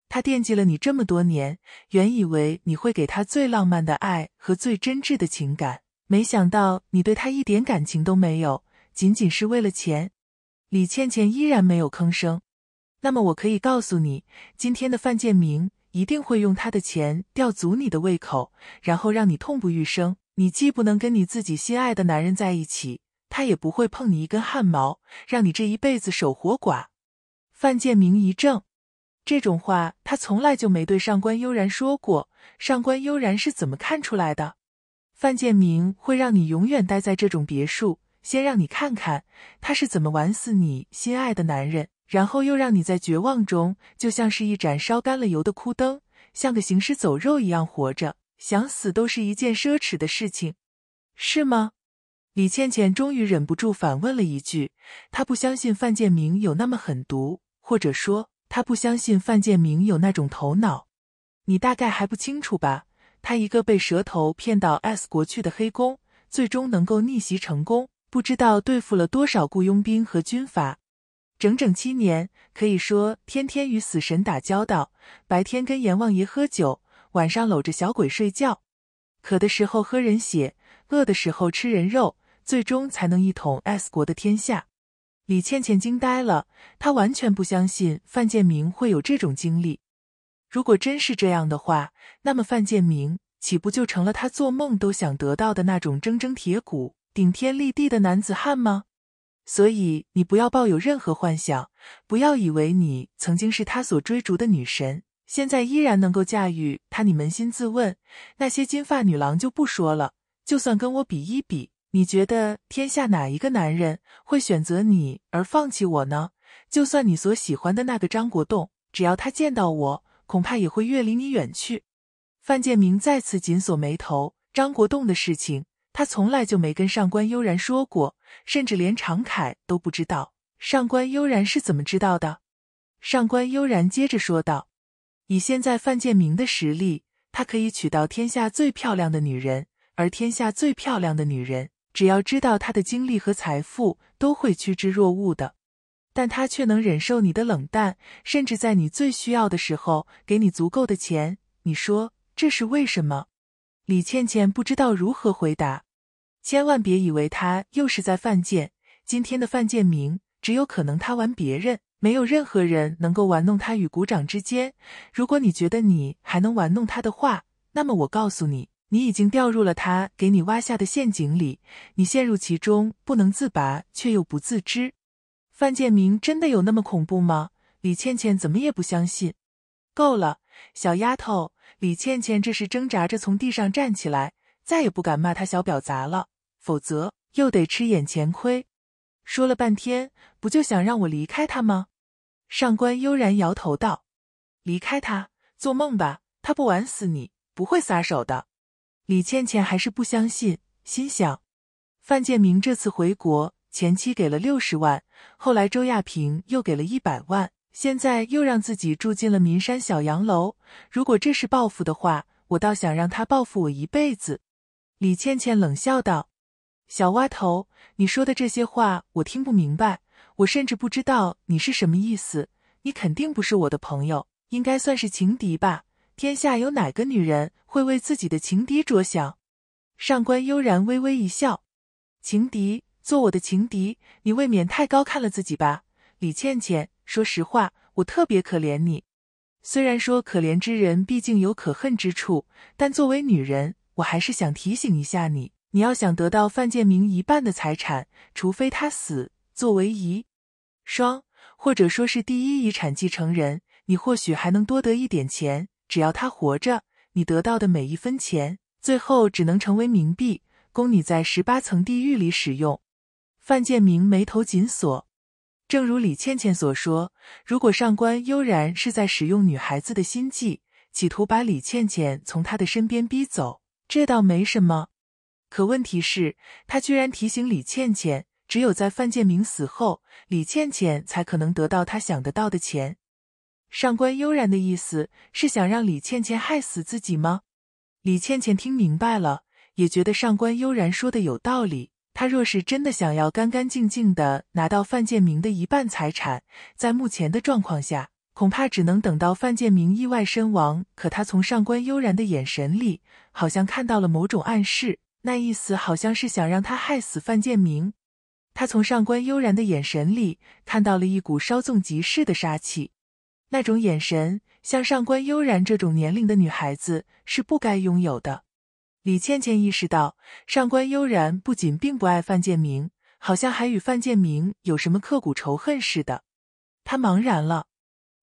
他惦记了你这么多年，原以为你会给他最浪漫的爱和最真挚的情感，没想到你对他一点感情都没有。”仅仅是为了钱，李倩倩依然没有吭声。那么我可以告诉你，今天的范建明一定会用他的钱吊足你的胃口，然后让你痛不欲生。你既不能跟你自己心爱的男人在一起，他也不会碰你一根汗毛，让你这一辈子守活寡。范建明一怔，这种话他从来就没对上官悠然说过。上官悠然是怎么看出来的？范建明会让你永远待在这种别墅。先让你看看他是怎么玩死你心爱的男人，然后又让你在绝望中，就像是一盏烧干了油的枯灯，像个行尸走肉一样活着，想死都是一件奢侈的事情，是吗？李倩倩终于忍不住反问了一句。她不相信范建明有那么狠毒，或者说她不相信范建明有那种头脑。你大概还不清楚吧？他一个被蛇头骗到 S 国去的黑工，最终能够逆袭成功。不知道对付了多少雇佣兵和军阀，整整七年，可以说天天与死神打交道，白天跟阎王爷喝酒，晚上搂着小鬼睡觉，渴的时候喝人血，饿的时候吃人肉，最终才能一统 S 国的天下。李倩倩惊呆了，她完全不相信范建明会有这种经历。如果真是这样的话，那么范建明岂不就成了他做梦都想得到的那种铮铮铁骨？顶天立地的男子汉吗？所以你不要抱有任何幻想，不要以为你曾经是他所追逐的女神，现在依然能够驾驭他。你扪心自问，那些金发女郎就不说了，就算跟我比一比，你觉得天下哪一个男人会选择你而放弃我呢？就算你所喜欢的那个张国栋，只要他见到我，恐怕也会越离你远去。范建明再次紧锁眉头，张国栋的事情。他从来就没跟上官悠然说过，甚至连常凯都不知道上官悠然是怎么知道的。上官悠然接着说道：“以现在范建明的实力，他可以娶到天下最漂亮的女人，而天下最漂亮的女人，只要知道他的经历和财富，都会趋之若鹜的。但他却能忍受你的冷淡，甚至在你最需要的时候，给你足够的钱。你说这是为什么？”李倩倩不知道如何回答。千万别以为他又是在犯贱，今天的范建明只有可能他玩别人，没有任何人能够玩弄他与股掌之间。如果你觉得你还能玩弄他的话，那么我告诉你，你已经掉入了他给你挖下的陷阱里，你陷入其中不能自拔却又不自知。范建明真的有那么恐怖吗？李倩倩怎么也不相信。够了，小丫头！李倩倩这是挣扎着从地上站起来，再也不敢骂他小婊砸了。否则又得吃眼前亏。说了半天，不就想让我离开他吗？上官悠然摇头道：“离开他，做梦吧！他不玩死你，不会撒手的。”李倩倩还是不相信，心想：“范建明这次回国，前期给了六十万，后来周亚平又给了一百万，现在又让自己住进了民山小洋楼。如果这是报复的话，我倒想让他报复我一辈子。”李倩倩冷笑道。小蛙头，你说的这些话我听不明白，我甚至不知道你是什么意思。你肯定不是我的朋友，应该算是情敌吧？天下有哪个女人会为自己的情敌着想？上官悠然微微一笑：“情敌，做我的情敌，你未免太高看了自己吧？”李倩倩，说实话，我特别可怜你。虽然说可怜之人毕竟有可恨之处，但作为女人，我还是想提醒一下你。你要想得到范建明一半的财产，除非他死作为遗孀，或者说是第一遗产继承人，你或许还能多得一点钱。只要他活着，你得到的每一分钱，最后只能成为冥币，供你在十八层地狱里使用。范建明眉头紧锁。正如李倩倩所说，如果上官悠然是在使用女孩子的心计，企图把李倩倩从他的身边逼走，这倒没什么。可问题是，他居然提醒李倩倩，只有在范建明死后，李倩倩才可能得到他想得到的钱。上官悠然的意思是想让李倩倩害死自己吗？李倩倩听明白了，也觉得上官悠然说的有道理。他若是真的想要干干净净的拿到范建明的一半财产，在目前的状况下，恐怕只能等到范建明意外身亡。可他从上官悠然的眼神里，好像看到了某种暗示。那意思好像是想让他害死范建明。他从上官悠然的眼神里看到了一股稍纵即逝的杀气，那种眼神，像上官悠然这种年龄的女孩子是不该拥有的。李倩倩意识到，上官悠然不仅并不爱范建明，好像还与范建明有什么刻骨仇恨似的。她茫然了。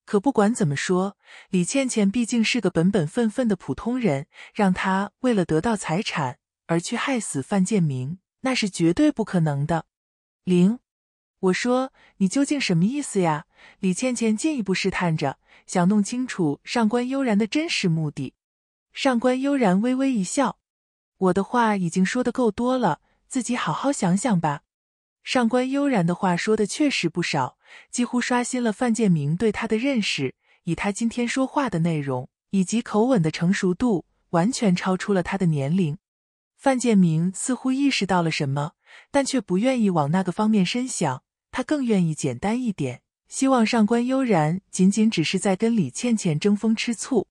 可不管怎么说，李倩倩毕竟是个本本分分的普通人，让她为了得到财产。而去害死范建明，那是绝对不可能的。零，我说你究竟什么意思呀？李倩倩进一步试探着，想弄清楚上官悠然的真实目的。上官悠然微微一笑：“我的话已经说的够多了，自己好好想想吧。”上官悠然的话说的确实不少，几乎刷新了范建明对他的认识。以他今天说话的内容以及口吻的成熟度，完全超出了他的年龄。范建明似乎意识到了什么，但却不愿意往那个方面深想。他更愿意简单一点，希望上官悠然仅仅只是在跟李倩倩争风吃醋。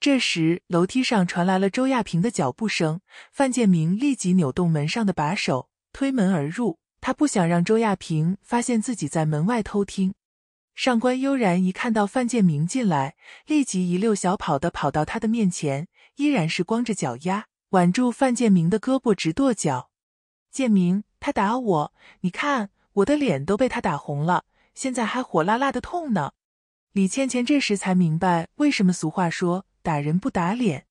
这时，楼梯上传来了周亚平的脚步声。范建明立即扭动门上的把手，推门而入。他不想让周亚平发现自己在门外偷听。上官悠然一看到范建明进来，立即一溜小跑的跑到他的面前，依然是光着脚丫。挽住范建明的胳膊，直跺脚。建明，他打我！你看，我的脸都被他打红了，现在还火辣辣的痛呢。李倩倩这时才明白，为什么俗话说“打人不打脸”。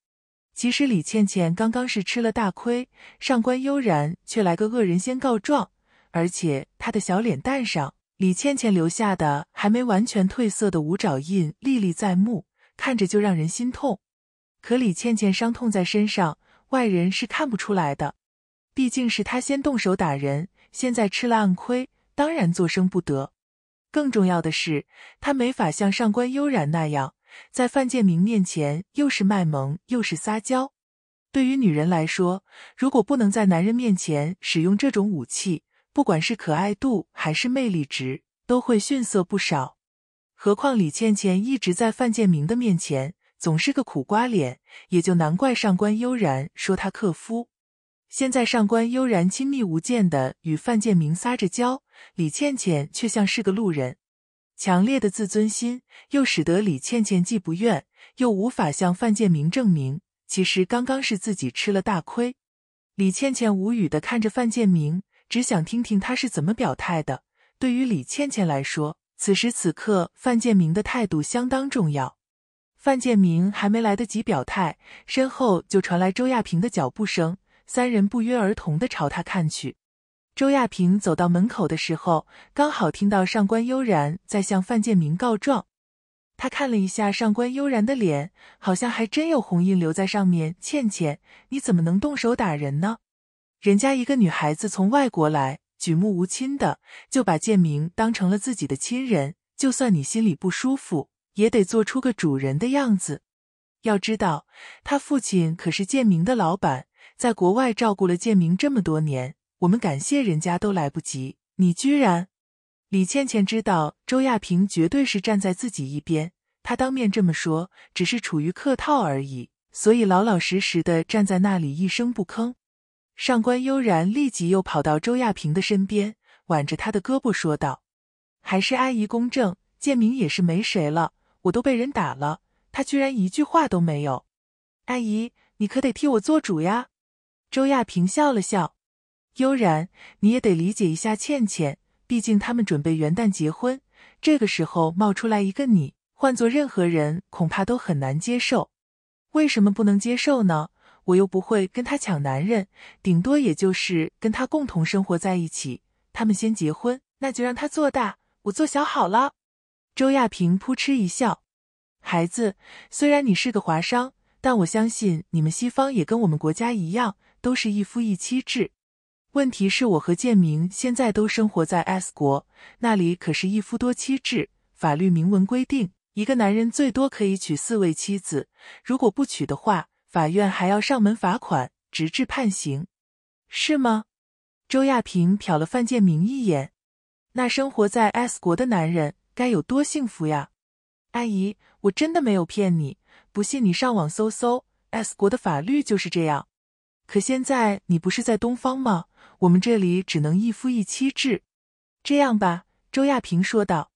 其实李倩倩刚刚是吃了大亏，上官悠然却来个恶人先告状，而且他的小脸蛋上，李倩倩留下的还没完全褪色的五爪印历历在目，看着就让人心痛。可李倩倩伤痛在身上。外人是看不出来的，毕竟是他先动手打人，现在吃了暗亏，当然作声不得。更重要的是，他没法像上官悠然那样，在范建明面前又是卖萌又是撒娇。对于女人来说，如果不能在男人面前使用这种武器，不管是可爱度还是魅力值，都会逊色不少。何况李倩倩一直在范建明的面前。总是个苦瓜脸，也就难怪上官悠然说他克夫。现在上官悠然亲密无间的与范建明撒着娇，李倩倩却像是个路人。强烈的自尊心又使得李倩倩既不愿又无法向范建明证明，其实刚刚是自己吃了大亏。李倩倩无语的看着范建明，只想听听他是怎么表态的。对于李倩倩来说，此时此刻范建明的态度相当重要。范建明还没来得及表态，身后就传来周亚平的脚步声。三人不约而同地朝他看去。周亚平走到门口的时候，刚好听到上官悠然在向范建明告状。他看了一下上官悠然的脸，好像还真有红印留在上面。倩倩，你怎么能动手打人呢？人家一个女孩子从外国来，举目无亲的，就把建明当成了自己的亲人。就算你心里不舒服。也得做出个主人的样子。要知道，他父亲可是建明的老板，在国外照顾了建明这么多年，我们感谢人家都来不及。你居然……李倩倩知道周亚平绝对是站在自己一边，她当面这么说只是处于客套而已，所以老老实实的站在那里一声不吭。上官悠然立即又跑到周亚平的身边，挽着他的胳膊说道：“还是阿姨公正，建明也是没谁了。”我都被人打了，他居然一句话都没有。阿姨，你可得替我做主呀。周亚平笑了笑，悠然，你也得理解一下倩倩，毕竟他们准备元旦结婚，这个时候冒出来一个你，换做任何人恐怕都很难接受。为什么不能接受呢？我又不会跟他抢男人，顶多也就是跟他共同生活在一起。他们先结婚，那就让他做大，我做小好了。周亚平扑哧一笑：“孩子，虽然你是个华商，但我相信你们西方也跟我们国家一样，都是一夫一妻制。问题是我和建明现在都生活在 S 国，那里可是一夫多妻制，法律明文规定，一个男人最多可以娶四位妻子。如果不娶的话，法院还要上门罚款，直至判刑，是吗？”周亚平瞟了范建明一眼：“那生活在 S 国的男人。”该有多幸福呀！阿姨，我真的没有骗你，不信你上网搜搜，S 国的法律就是这样。可现在你不是在东方吗？我们这里只能一夫一妻制。这样吧，周亚平说道：“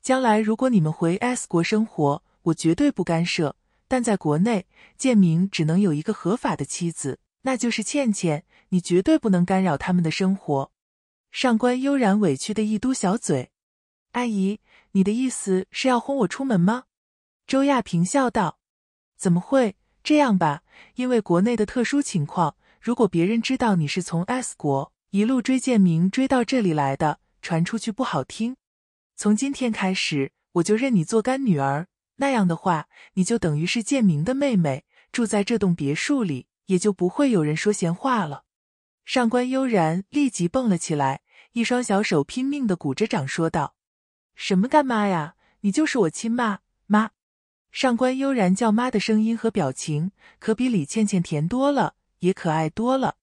将来如果你们回 S 国生活，我绝对不干涉；但在国内，建明只能有一个合法的妻子，那就是倩倩。你绝对不能干扰他们的生活。”上官悠然委屈的一嘟小嘴，阿姨。你的意思是要轰我出门吗？周亚平笑道：“怎么会这样吧？因为国内的特殊情况，如果别人知道你是从 S 国一路追建明追到这里来的，传出去不好听。从今天开始，我就认你做干女儿，那样的话，你就等于是建明的妹妹，住在这栋别墅里，也就不会有人说闲话了。”上官悠然立即蹦了起来，一双小手拼命的鼓着掌，说道。什么干妈呀！你就是我亲妈妈。上官悠然叫妈的声音和表情，可比李倩倩甜多了，也可爱多了。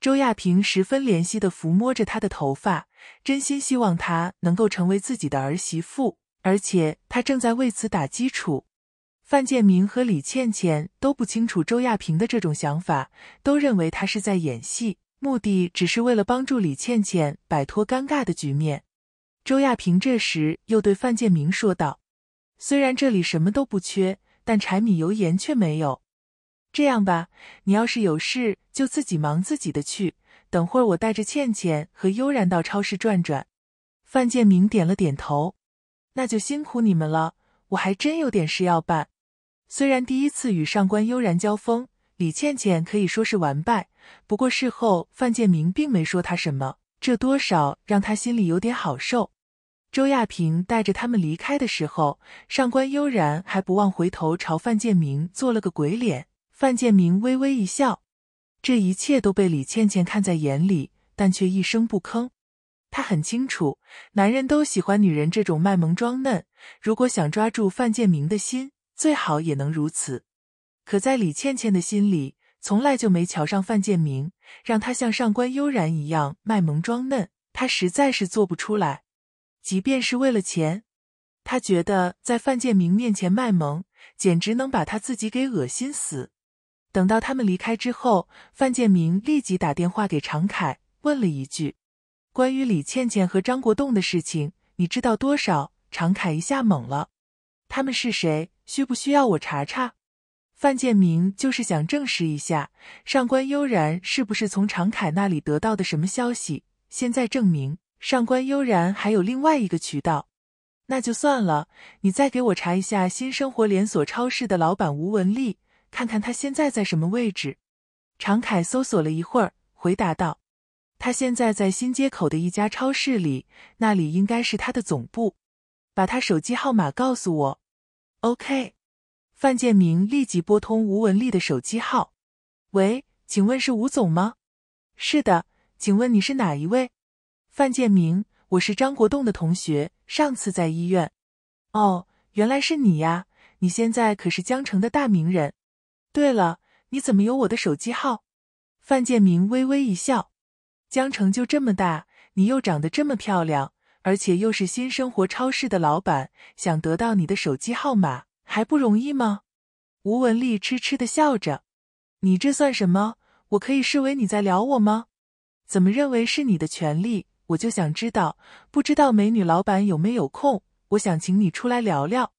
周亚平十分怜惜的抚摸着她的头发，真心希望她能够成为自己的儿媳妇，而且他正在为此打基础。范建明和李倩倩都不清楚周亚平的这种想法，都认为他是在演戏，目的只是为了帮助李倩倩摆脱尴尬的局面。周亚平这时又对范建明说道：“虽然这里什么都不缺，但柴米油盐却没有。这样吧，你要是有事就自己忙自己的去，等会儿我带着倩倩和悠然到超市转转。”范建明点了点头：“那就辛苦你们了，我还真有点事要办。”虽然第一次与上官悠然交锋，李倩倩可以说是完败，不过事后范建明并没说他什么，这多少让他心里有点好受。周亚平带着他们离开的时候，上官悠然还不忘回头朝范建明做了个鬼脸。范建明微微一笑。这一切都被李倩倩看在眼里，但却一声不吭。他很清楚，男人都喜欢女人这种卖萌装嫩。如果想抓住范建明的心，最好也能如此。可在李倩倩的心里，从来就没瞧上范建明，让他像上官悠然一样卖萌装嫩，他实在是做不出来。即便是为了钱，他觉得在范建明面前卖萌，简直能把他自己给恶心死。等到他们离开之后，范建明立即打电话给常凯，问了一句：“关于李倩倩和张国栋的事情，你知道多少？”常凯一下懵了：“他们是谁？需不需要我查查？”范建明就是想证实一下，上官悠然是不是从常凯那里得到的什么消息，现在证明。上官悠然还有另外一个渠道，那就算了。你再给我查一下新生活连锁超市的老板吴文丽，看看他现在在什么位置。常凯搜索了一会儿，回答道：“他现在在新街口的一家超市里，那里应该是他的总部。把他手机号码告诉我。” OK。范建明立即拨通吴文丽的手机号：“喂，请问是吴总吗？”“是的，请问你是哪一位？”范建明，我是张国栋的同学，上次在医院。哦，原来是你呀！你现在可是江城的大名人。对了，你怎么有我的手机号？范建明微微一笑。江城就这么大，你又长得这么漂亮，而且又是新生活超市的老板，想得到你的手机号码还不容易吗？吴文丽痴痴的笑着。你这算什么？我可以视为你在撩我吗？怎么认为是你的权利？我就想知道，不知道美女老板有没有空？我想请你出来聊聊，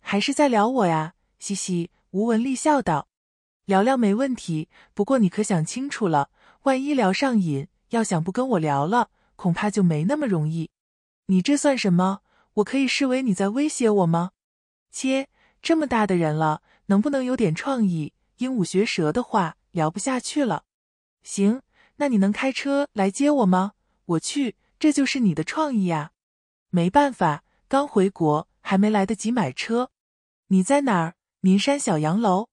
还是在聊我呀？嘻嘻，吴文丽笑道：“聊聊没问题，不过你可想清楚了，万一聊上瘾，要想不跟我聊了，恐怕就没那么容易。”你这算什么？我可以视为你在威胁我吗？切，这么大的人了，能不能有点创意？鹦鹉学舌的话，聊不下去了。行，那你能开车来接我吗？我去，这就是你的创意呀！没办法，刚回国还没来得及买车。你在哪儿？民山小洋楼，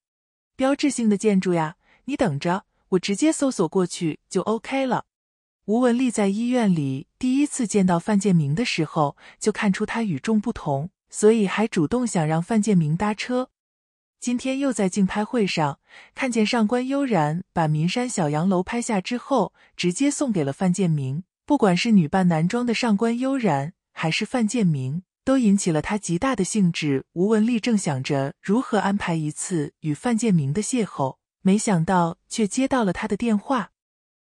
标志性的建筑呀！你等着，我直接搜索过去就 OK 了。吴文丽在医院里第一次见到范建明的时候，就看出他与众不同，所以还主动想让范建明搭车。今天又在竞拍会上看见上官悠然把岷山小洋楼拍下之后，直接送给了范建明。不管是女扮男装的上官悠然，还是范建明，都引起了他极大的兴致。吴文丽正想着如何安排一次与范建明的邂逅，没想到却接到了他的电话。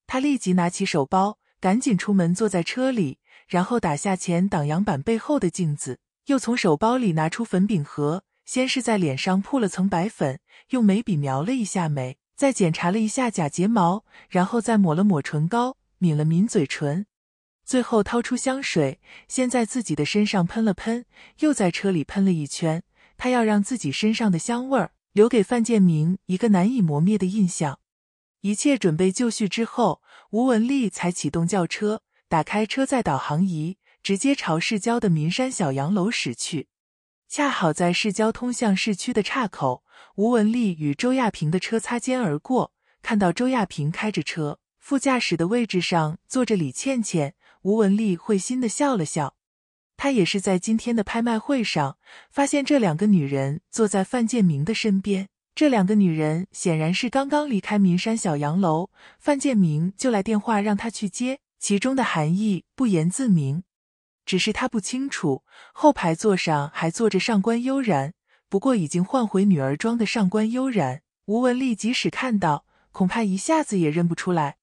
他立即拿起手包，赶紧出门，坐在车里，然后打下前挡阳板背后的镜子，又从手包里拿出粉饼盒，先是在脸上铺了层白粉，用眉笔描了一下眉，再检查了一下假睫毛，然后再抹了抹唇膏，抿了抿嘴唇。最后掏出香水，先在自己的身上喷了喷，又在车里喷了一圈。他要让自己身上的香味儿留给范建明一个难以磨灭的印象。一切准备就绪之后，吴文丽才启动轿车，打开车载导航仪，直接朝市郊的民山小洋楼驶去。恰好在市交通向市区的岔口，吴文丽与周亚平的车擦肩而过，看到周亚平开着车，副驾驶的位置上坐着李倩倩。吴文丽会心的笑了笑，她也是在今天的拍卖会上发现这两个女人坐在范建明的身边。这两个女人显然是刚刚离开民山小洋楼，范建明就来电话让她去接，其中的含义不言自明。只是他不清楚，后排座上还坐着上官悠然，不过已经换回女儿装的上官悠然，吴文丽即使看到，恐怕一下子也认不出来。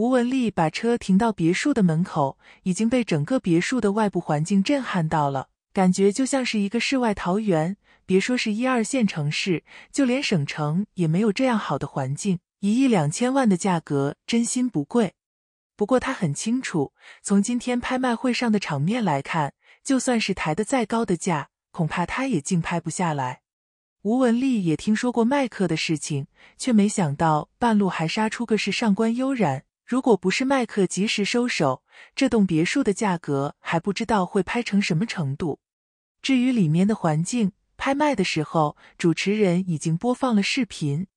吴文丽把车停到别墅的门口，已经被整个别墅的外部环境震撼到了，感觉就像是一个世外桃源。别说是一二线城市，就连省城也没有这样好的环境。一亿两千万的价格真心不贵，不过他很清楚，从今天拍卖会上的场面来看，就算是抬得再高的价，恐怕他也竞拍不下来。吴文丽也听说过麦克的事情，却没想到半路还杀出个是上官悠然。如果不是麦克及时收手，这栋别墅的价格还不知道会拍成什么程度。至于里面的环境，拍卖的时候主持人已经播放了视频。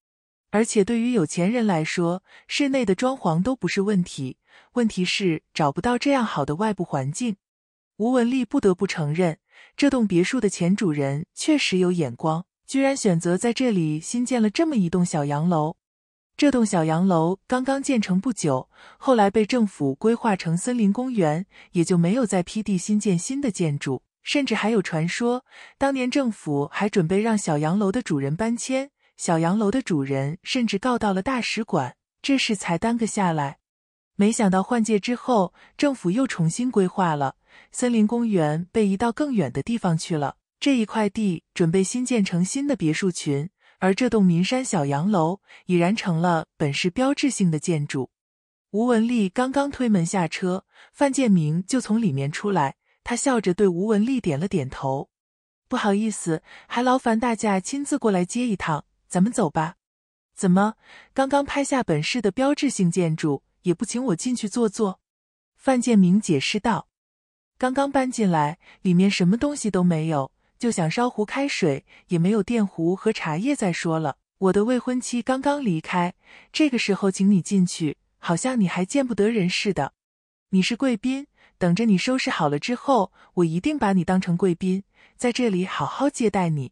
而且对于有钱人来说，室内的装潢都不是问题，问题是找不到这样好的外部环境。吴文丽不得不承认，这栋别墅的前主人确实有眼光，居然选择在这里新建了这么一栋小洋楼。这栋小洋楼刚刚建成不久，后来被政府规划成森林公园，也就没有在批地新建新的建筑。甚至还有传说，当年政府还准备让小洋楼的主人搬迁，小洋楼的主人甚至告到了大使馆，这事才耽搁下来。没想到换届之后，政府又重新规划了，森林公园被移到更远的地方去了。这一块地准备新建成新的别墅群。而这栋民山小洋楼已然成了本市标志性的建筑。吴文丽刚刚推门下车，范建明就从里面出来。他笑着对吴文丽点了点头：“不好意思，还劳烦大家亲自过来接一趟。咱们走吧。”“怎么，刚刚拍下本市的标志性建筑，也不请我进去坐坐？”范建明解释道：“刚刚搬进来，里面什么东西都没有。”就想烧壶开水，也没有电壶和茶叶。再说了，我的未婚妻刚刚离开，这个时候请你进去，好像你还见不得人似的。你是贵宾，等着你收拾好了之后，我一定把你当成贵宾，在这里好好接待你。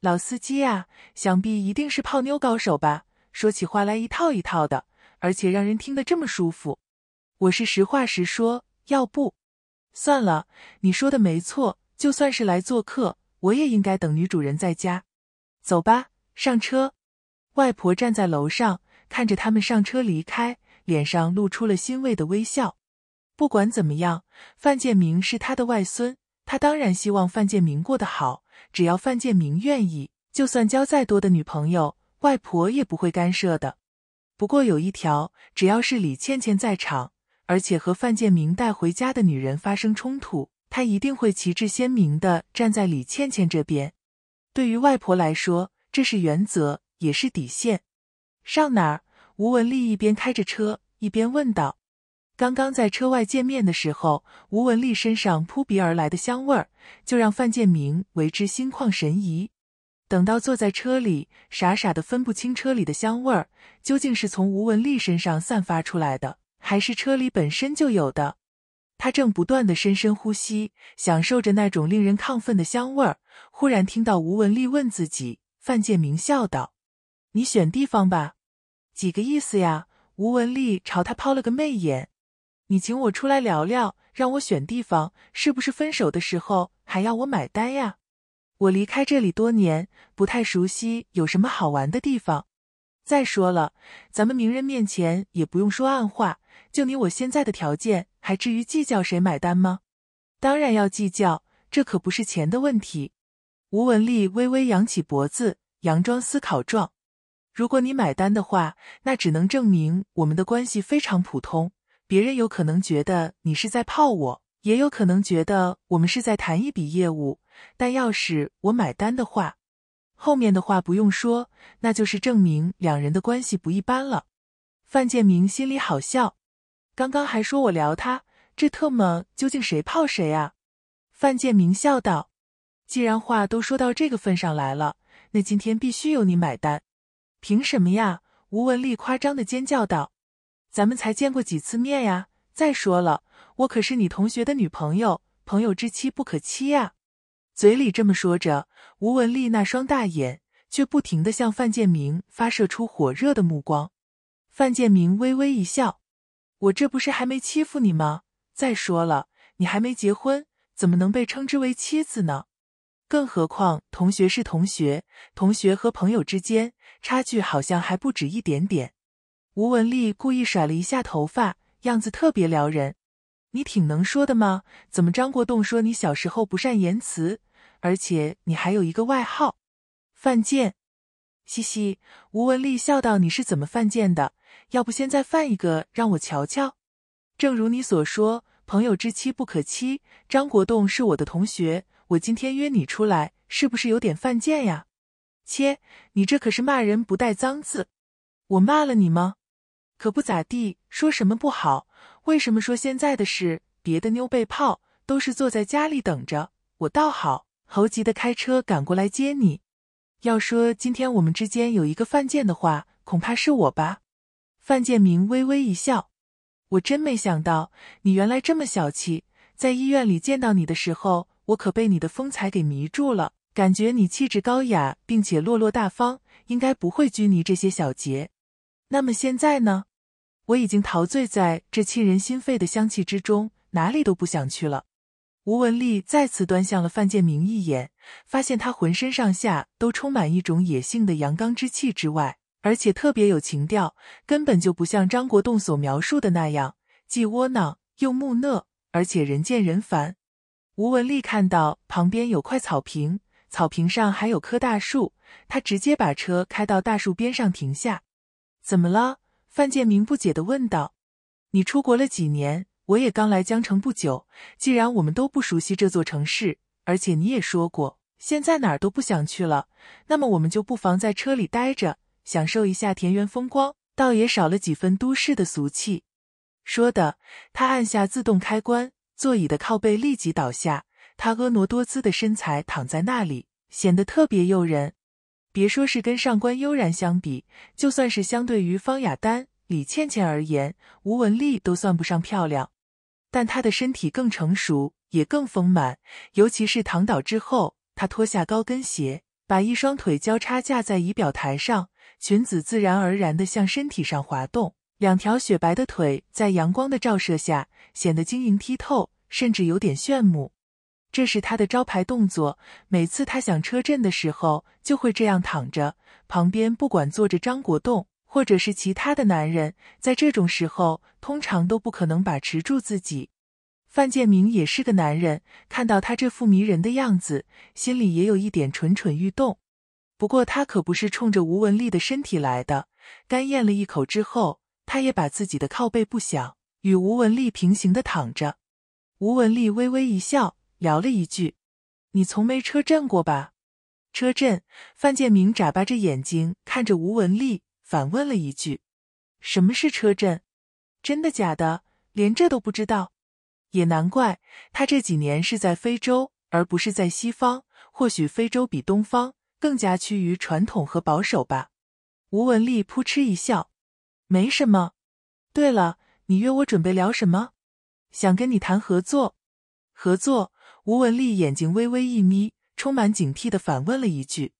老司机呀，想必一定是泡妞高手吧？说起话来一套一套的，而且让人听得这么舒服。我是实话实说，要不算了。你说的没错。就算是来做客，我也应该等女主人在家。走吧，上车。外婆站在楼上看着他们上车离开，脸上露出了欣慰的微笑。不管怎么样，范建明是他的外孙，他当然希望范建明过得好。只要范建明愿意，就算交再多的女朋友，外婆也不会干涉的。不过有一条，只要是李倩倩在场，而且和范建明带回家的女人发生冲突。他一定会旗帜鲜明的站在李倩倩这边。对于外婆来说，这是原则，也是底线。上哪儿？吴文丽一边开着车，一边问道。刚刚在车外见面的时候，吴文丽身上扑鼻而来的香味儿，就让范建明为之心旷神怡。等到坐在车里，傻傻的分不清车里的香味儿究竟是从吴文丽身上散发出来的，还是车里本身就有的。他正不断的深深呼吸，享受着那种令人亢奋的香味儿。忽然听到吴文丽问自己：“范建明，笑道，你选地方吧，几个意思呀？”吴文丽朝他抛了个媚眼：“你请我出来聊聊，让我选地方，是不是分手的时候还要我买单呀？我离开这里多年，不太熟悉有什么好玩的地方。再说了，咱们名人面前也不用说暗话。”就你我现在的条件，还至于计较谁买单吗？当然要计较，这可不是钱的问题。吴文丽微微扬起脖子，佯装思考状。如果你买单的话，那只能证明我们的关系非常普通，别人有可能觉得你是在泡我，也有可能觉得我们是在谈一笔业务。但要是我买单的话，后面的话不用说，那就是证明两人的关系不一般了。范建明心里好笑。刚刚还说我撩他，这特么究竟谁泡谁啊？范建明笑道：“既然话都说到这个份上来了，那今天必须由你买单。”凭什么呀？吴文丽夸张的尖叫道：“咱们才见过几次面呀？再说了，我可是你同学的女朋友，朋友之妻不可欺啊！”嘴里这么说着，吴文丽那双大眼却不停的向范建明发射出火热的目光。范建明微微一笑。我这不是还没欺负你吗？再说了，你还没结婚，怎么能被称之为妻子呢？更何况同学是同学，同学和朋友之间差距好像还不止一点点。吴文丽故意甩了一下头发，样子特别撩人。你挺能说的吗？怎么张国栋说你小时候不善言辞，而且你还有一个外号，犯贱。嘻嘻，吴文丽笑道：“你是怎么犯贱的？要不现在犯一个，让我瞧瞧。”正如你所说，“朋友之妻不可欺。”张国栋是我的同学，我今天约你出来，是不是有点犯贱呀？切，你这可是骂人不带脏字。我骂了你吗？可不咋地，说什么不好？为什么说现在的事，别的妞被泡都是坐在家里等着，我倒好，猴急的开车赶过来接你。要说今天我们之间有一个犯贱的话，恐怕是我吧。范建明微微一笑，我真没想到你原来这么小气。在医院里见到你的时候，我可被你的风采给迷住了，感觉你气质高雅，并且落落大方，应该不会拘泥这些小节。那么现在呢？我已经陶醉在这沁人心肺的香气之中，哪里都不想去了。吴文丽再次端向了范建明一眼，发现他浑身上下都充满一种野性的阳刚之气之外，而且特别有情调，根本就不像张国栋所描述的那样，既窝囊又木讷，而且人见人烦。吴文丽看到旁边有块草坪，草坪上还有棵大树，他直接把车开到大树边上停下。怎么了？范建明不解地问道：“你出国了几年？”我也刚来江城不久，既然我们都不熟悉这座城市，而且你也说过现在哪儿都不想去了，那么我们就不妨在车里待着，享受一下田园风光，倒也少了几分都市的俗气。说的，他按下自动开关，座椅的靠背立即倒下，他婀娜多姿的身材躺在那里，显得特别诱人。别说是跟上官悠然相比，就算是相对于方雅丹、李倩倩而言，吴文丽都算不上漂亮。但她的身体更成熟，也更丰满。尤其是躺倒之后，她脱下高跟鞋，把一双腿交叉架在仪表台上，裙子自然而然的向身体上滑动，两条雪白的腿在阳光的照射下显得晶莹剔透，甚至有点炫目。这是她的招牌动作，每次她想车震的时候就会这样躺着，旁边不管坐着张国栋。或者是其他的男人，在这种时候通常都不可能把持住自己。范建明也是个男人，看到他这副迷人的样子，心里也有一点蠢蠢欲动。不过他可不是冲着吴文丽的身体来的。干咽了一口之后，他也把自己的靠背不响，与吴文丽平行的躺着。吴文丽微微一笑，聊了一句：“你从没车震过吧？”车震。范建明眨巴着眼睛看着吴文丽。反问了一句：“什么是车震？真的假的？连这都不知道，也难怪他这几年是在非洲，而不是在西方。或许非洲比东方更加趋于传统和保守吧。”吴文丽扑哧一笑：“没什么。对了，你约我准备聊什么？想跟你谈合作？合作？”吴文丽眼睛微微一眯，充满警惕的反问了一句：“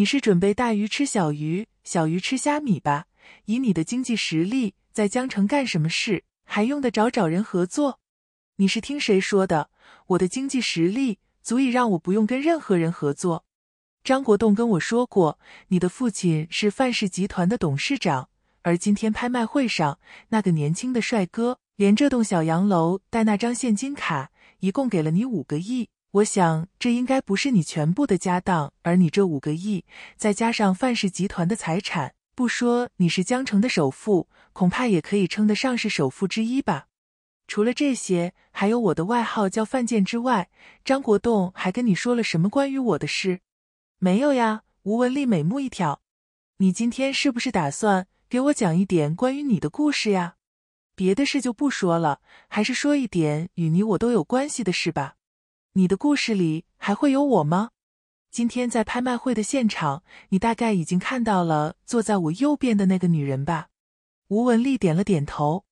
你是准备大鱼吃小鱼？”小鱼吃虾米吧！以你的经济实力，在江城干什么事，还用得着找人合作？你是听谁说的？我的经济实力足以让我不用跟任何人合作。张国栋跟我说过，你的父亲是范氏集团的董事长，而今天拍卖会上那个年轻的帅哥，连这栋小洋楼带那张现金卡，一共给了你五个亿。我想，这应该不是你全部的家当，而你这五个亿，再加上范氏集团的财产，不说你是江城的首富，恐怕也可以称得上是首富之一吧。除了这些，还有我的外号叫范建之外，张国栋还跟你说了什么关于我的事？没有呀。吴文丽美目一挑，你今天是不是打算给我讲一点关于你的故事呀？别的事就不说了，还是说一点与你我都有关系的事吧。你的故事里还会有我吗？今天在拍卖会的现场，你大概已经看到了坐在我右边的那个女人吧？吴文丽点了点头。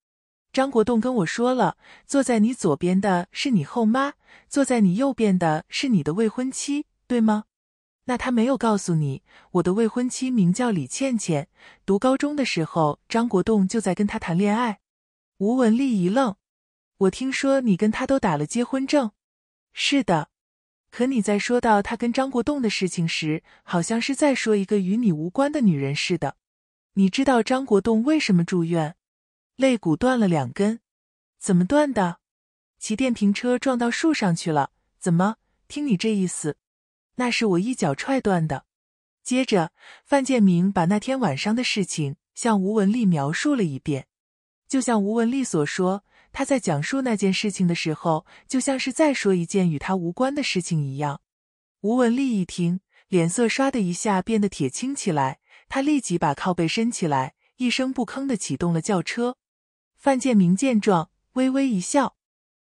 张国栋跟我说了，坐在你左边的是你后妈，坐在你右边的是你的未婚妻，对吗？那他没有告诉你，我的未婚妻名叫李倩倩。读高中的时候，张国栋就在跟她谈恋爱。吴文丽一愣：“我听说你跟她都打了结婚证。”是的，可你在说到他跟张国栋的事情时，好像是在说一个与你无关的女人似的。你知道张国栋为什么住院？肋骨断了两根，怎么断的？骑电瓶车撞到树上去了。怎么？听你这意思，那是我一脚踹断的。接着，范建明把那天晚上的事情向吴文丽描述了一遍，就像吴文丽所说。他在讲述那件事情的时候，就像是在说一件与他无关的事情一样。吴文丽一听，脸色唰的一下变得铁青起来。他立即把靠背伸起来，一声不吭的启动了轿车。范建明见状，微微一笑：“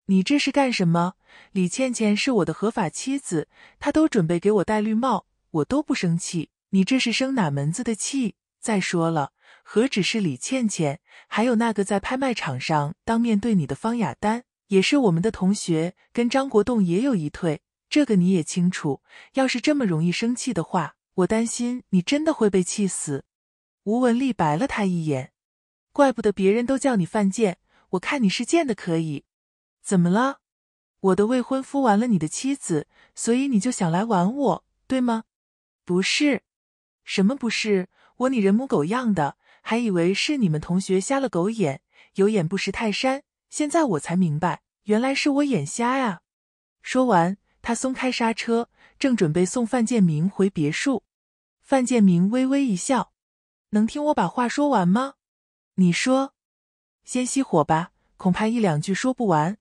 你这是干什么？李倩倩是我的合法妻子，她都准备给我戴绿帽，我都不生气。你这是生哪门子的气？再说了。”何止是李倩倩，还有那个在拍卖场上当面对你的方雅丹，也是我们的同学，跟张国栋也有一腿。这个你也清楚。要是这么容易生气的话，我担心你真的会被气死。吴文丽白了他一眼，怪不得别人都叫你犯贱，我看你是贱的可以。怎么了？我的未婚夫完了，你的妻子，所以你就想来玩我，对吗？不是，什么不是我？你人模狗样的。还以为是你们同学瞎了狗眼，有眼不识泰山。现在我才明白，原来是我眼瞎呀！说完，他松开刹车，正准备送范建明回别墅。范建明微微一笑：“能听我把话说完吗？你说，先熄火吧，恐怕一两句说不完。”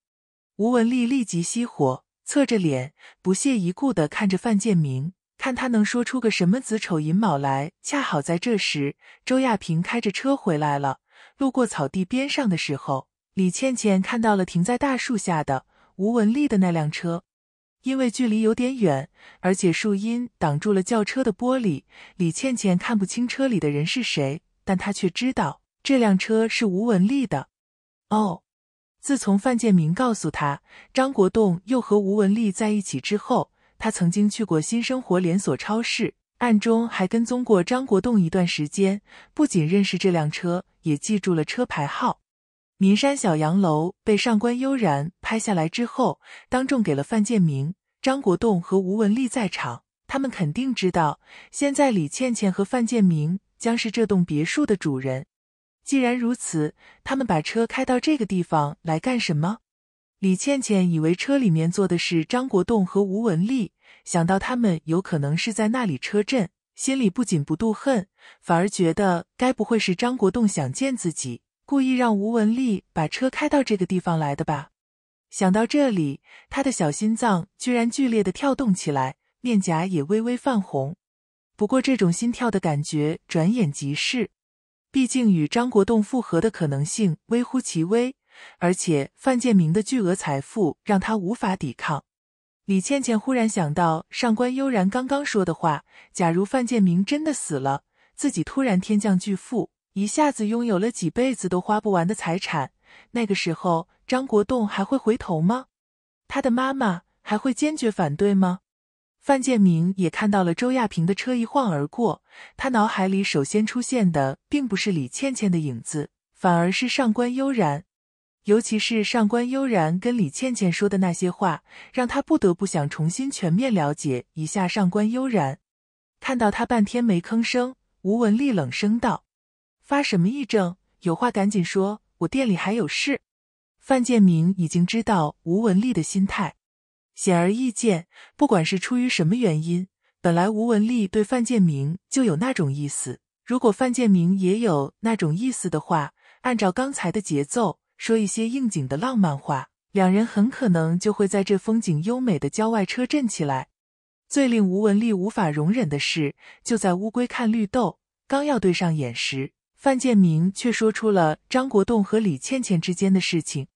吴文丽立即熄火，侧着脸，不屑一顾的看着范建明。看他能说出个什么子丑寅卯来？恰好在这时，周亚平开着车回来了。路过草地边上的时候，李倩倩看到了停在大树下的吴文丽的那辆车。因为距离有点远，而且树荫挡住了轿车的玻璃，李倩倩看不清车里的人是谁。但她却知道这辆车是吴文丽的。哦，自从范建明告诉她张国栋又和吴文丽在一起之后。他曾经去过新生活连锁超市，暗中还跟踪过张国栋一段时间，不仅认识这辆车，也记住了车牌号。岷山小洋楼被上官悠然拍下来之后，当众给了范建明、张国栋和吴文丽在场，他们肯定知道，现在李倩倩和范建明将是这栋别墅的主人。既然如此，他们把车开到这个地方来干什么？李倩倩以为车里面坐的是张国栋和吴文丽，想到他们有可能是在那里车震，心里不仅不妒恨，反而觉得该不会是张国栋想见自己，故意让吴文丽把车开到这个地方来的吧？想到这里，她的小心脏居然剧烈的跳动起来，面颊也微微泛红。不过这种心跳的感觉转眼即逝，毕竟与张国栋复合的可能性微乎其微。而且范建明的巨额财富让他无法抵抗。李倩倩忽然想到上官悠然刚刚说的话：假如范建明真的死了，自己突然天降巨富，一下子拥有了几辈子都花不完的财产，那个时候张国栋还会回头吗？他的妈妈还会坚决反对吗？范建明也看到了周亚平的车一晃而过，他脑海里首先出现的并不是李倩倩的影子，反而是上官悠然。尤其是上官悠然跟李倩倩说的那些话，让他不得不想重新全面了解一下上官悠然。看到他半天没吭声，吴文丽冷声道：“发什么癔症？有话赶紧说，我店里还有事。”范建明已经知道吴文丽的心态，显而易见，不管是出于什么原因，本来吴文丽对范建明就有那种意思。如果范建明也有那种意思的话，按照刚才的节奏。说一些应景的浪漫话，两人很可能就会在这风景优美的郊外车震起来。最令吴文丽无法容忍的是，就在乌龟看绿豆刚要对上眼时，范建明却说出了张国栋和李倩倩之间的事情。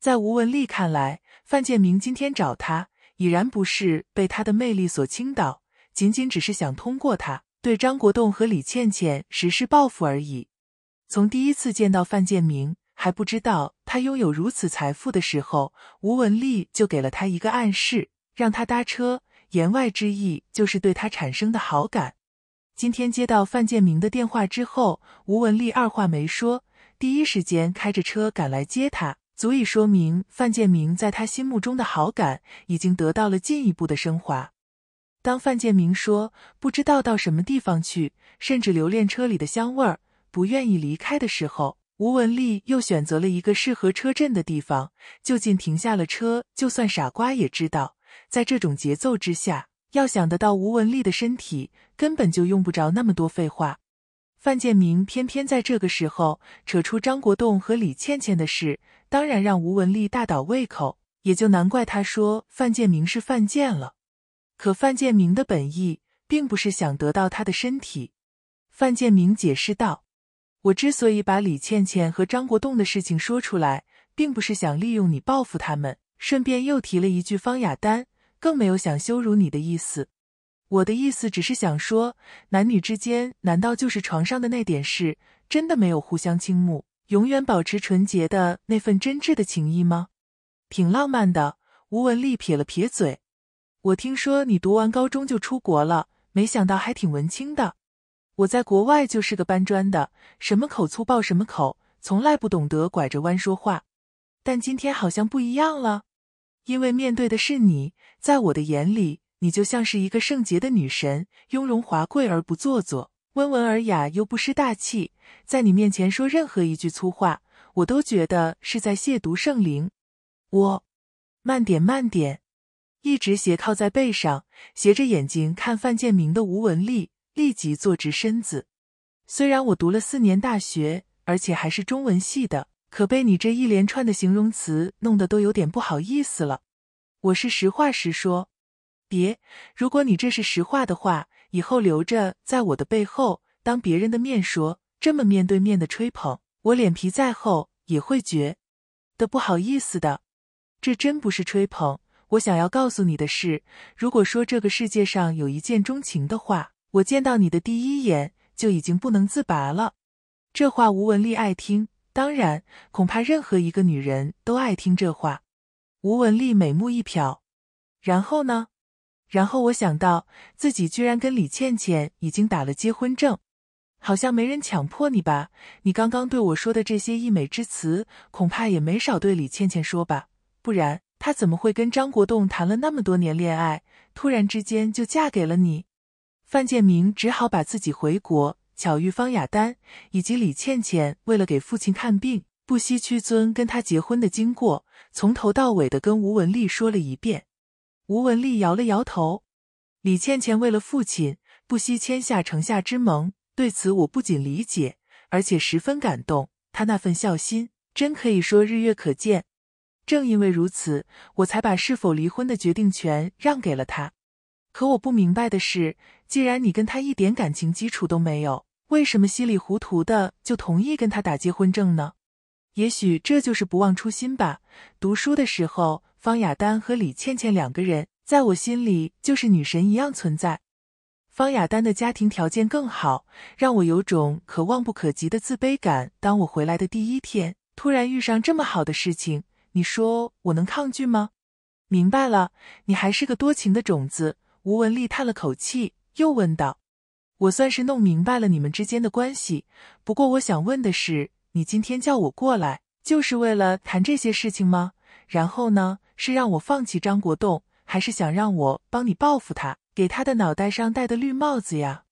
在吴文丽看来，范建明今天找他已然不是被他的魅力所倾倒，仅仅只是想通过他对张国栋和李倩倩实施报复而已。从第一次见到范建明。还不知道他拥有如此财富的时候，吴文丽就给了他一个暗示，让他搭车，言外之意就是对他产生的好感。今天接到范建明的电话之后，吴文丽二话没说，第一时间开着车赶来接他，足以说明范建明在他心目中的好感已经得到了进一步的升华。当范建明说不知道到什么地方去，甚至留恋车里的香味儿，不愿意离开的时候。吴文丽又选择了一个适合车震的地方，就近停下了车。就算傻瓜也知道，在这种节奏之下，要想得到吴文丽的身体，根本就用不着那么多废话。范建明偏偏在这个时候扯出张国栋和李倩倩的事，当然让吴文丽大倒胃口，也就难怪他说范建明是犯贱了。可范建明的本意并不是想得到他的身体，范建明解释道。我之所以把李倩倩和张国栋的事情说出来，并不是想利用你报复他们，顺便又提了一句方雅丹，更没有想羞辱你的意思。我的意思只是想说，男女之间难道就是床上的那点事，真的没有互相倾慕、永远保持纯洁的那份真挚的情谊吗？挺浪漫的。吴文丽撇了撇嘴。我听说你读完高中就出国了，没想到还挺文青的。我在国外就是个搬砖的，什么口粗暴什么口，从来不懂得拐着弯说话。但今天好像不一样了，因为面对的是你，在我的眼里，你就像是一个圣洁的女神，雍容华贵而不做作，温文尔雅又不失大气。在你面前说任何一句粗话，我都觉得是在亵渎圣灵。我，慢点，慢点，一直斜靠在背上，斜着眼睛看范建明的吴文丽。立即坐直身子。虽然我读了四年大学，而且还是中文系的，可被你这一连串的形容词弄得都有点不好意思了。我是实话实说，别。如果你这是实话的话，以后留着在我的背后当别人的面说，这么面对面的吹捧，我脸皮再厚也会觉得不好意思的。这真不是吹捧。我想要告诉你的是，如果说这个世界上有一见钟情的话。我见到你的第一眼就已经不能自拔了，这话吴文丽爱听，当然，恐怕任何一个女人都爱听这话。吴文丽美目一瞟，然后呢？然后我想到自己居然跟李倩倩已经打了结婚证，好像没人强迫你吧？你刚刚对我说的这些溢美之词，恐怕也没少对李倩倩说吧？不然她怎么会跟张国栋谈了那么多年恋爱，突然之间就嫁给了你？范建明只好把自己回国、巧遇方雅丹以及李倩倩为了给父亲看病不惜屈尊跟他结婚的经过，从头到尾的跟吴文丽说了一遍。吴文丽摇了摇头。李倩倩为了父亲不惜签下城下之盟，对此我不仅理解，而且十分感动。他那份孝心真可以说日月可见。正因为如此，我才把是否离婚的决定权让给了他。可我不明白的是，既然你跟他一点感情基础都没有，为什么稀里糊涂的就同意跟他打结婚证呢？也许这就是不忘初心吧。读书的时候，方雅丹和李倩倩两个人在我心里就是女神一样存在。方雅丹的家庭条件更好，让我有种可望不可及的自卑感。当我回来的第一天，突然遇上这么好的事情，你说我能抗拒吗？明白了，你还是个多情的种子。吴文丽叹了口气，又问道：“我算是弄明白了你们之间的关系。不过我想问的是，你今天叫我过来，就是为了谈这些事情吗？然后呢，是让我放弃张国栋，还是想让我帮你报复他，给他的脑袋上戴的绿帽子呀？”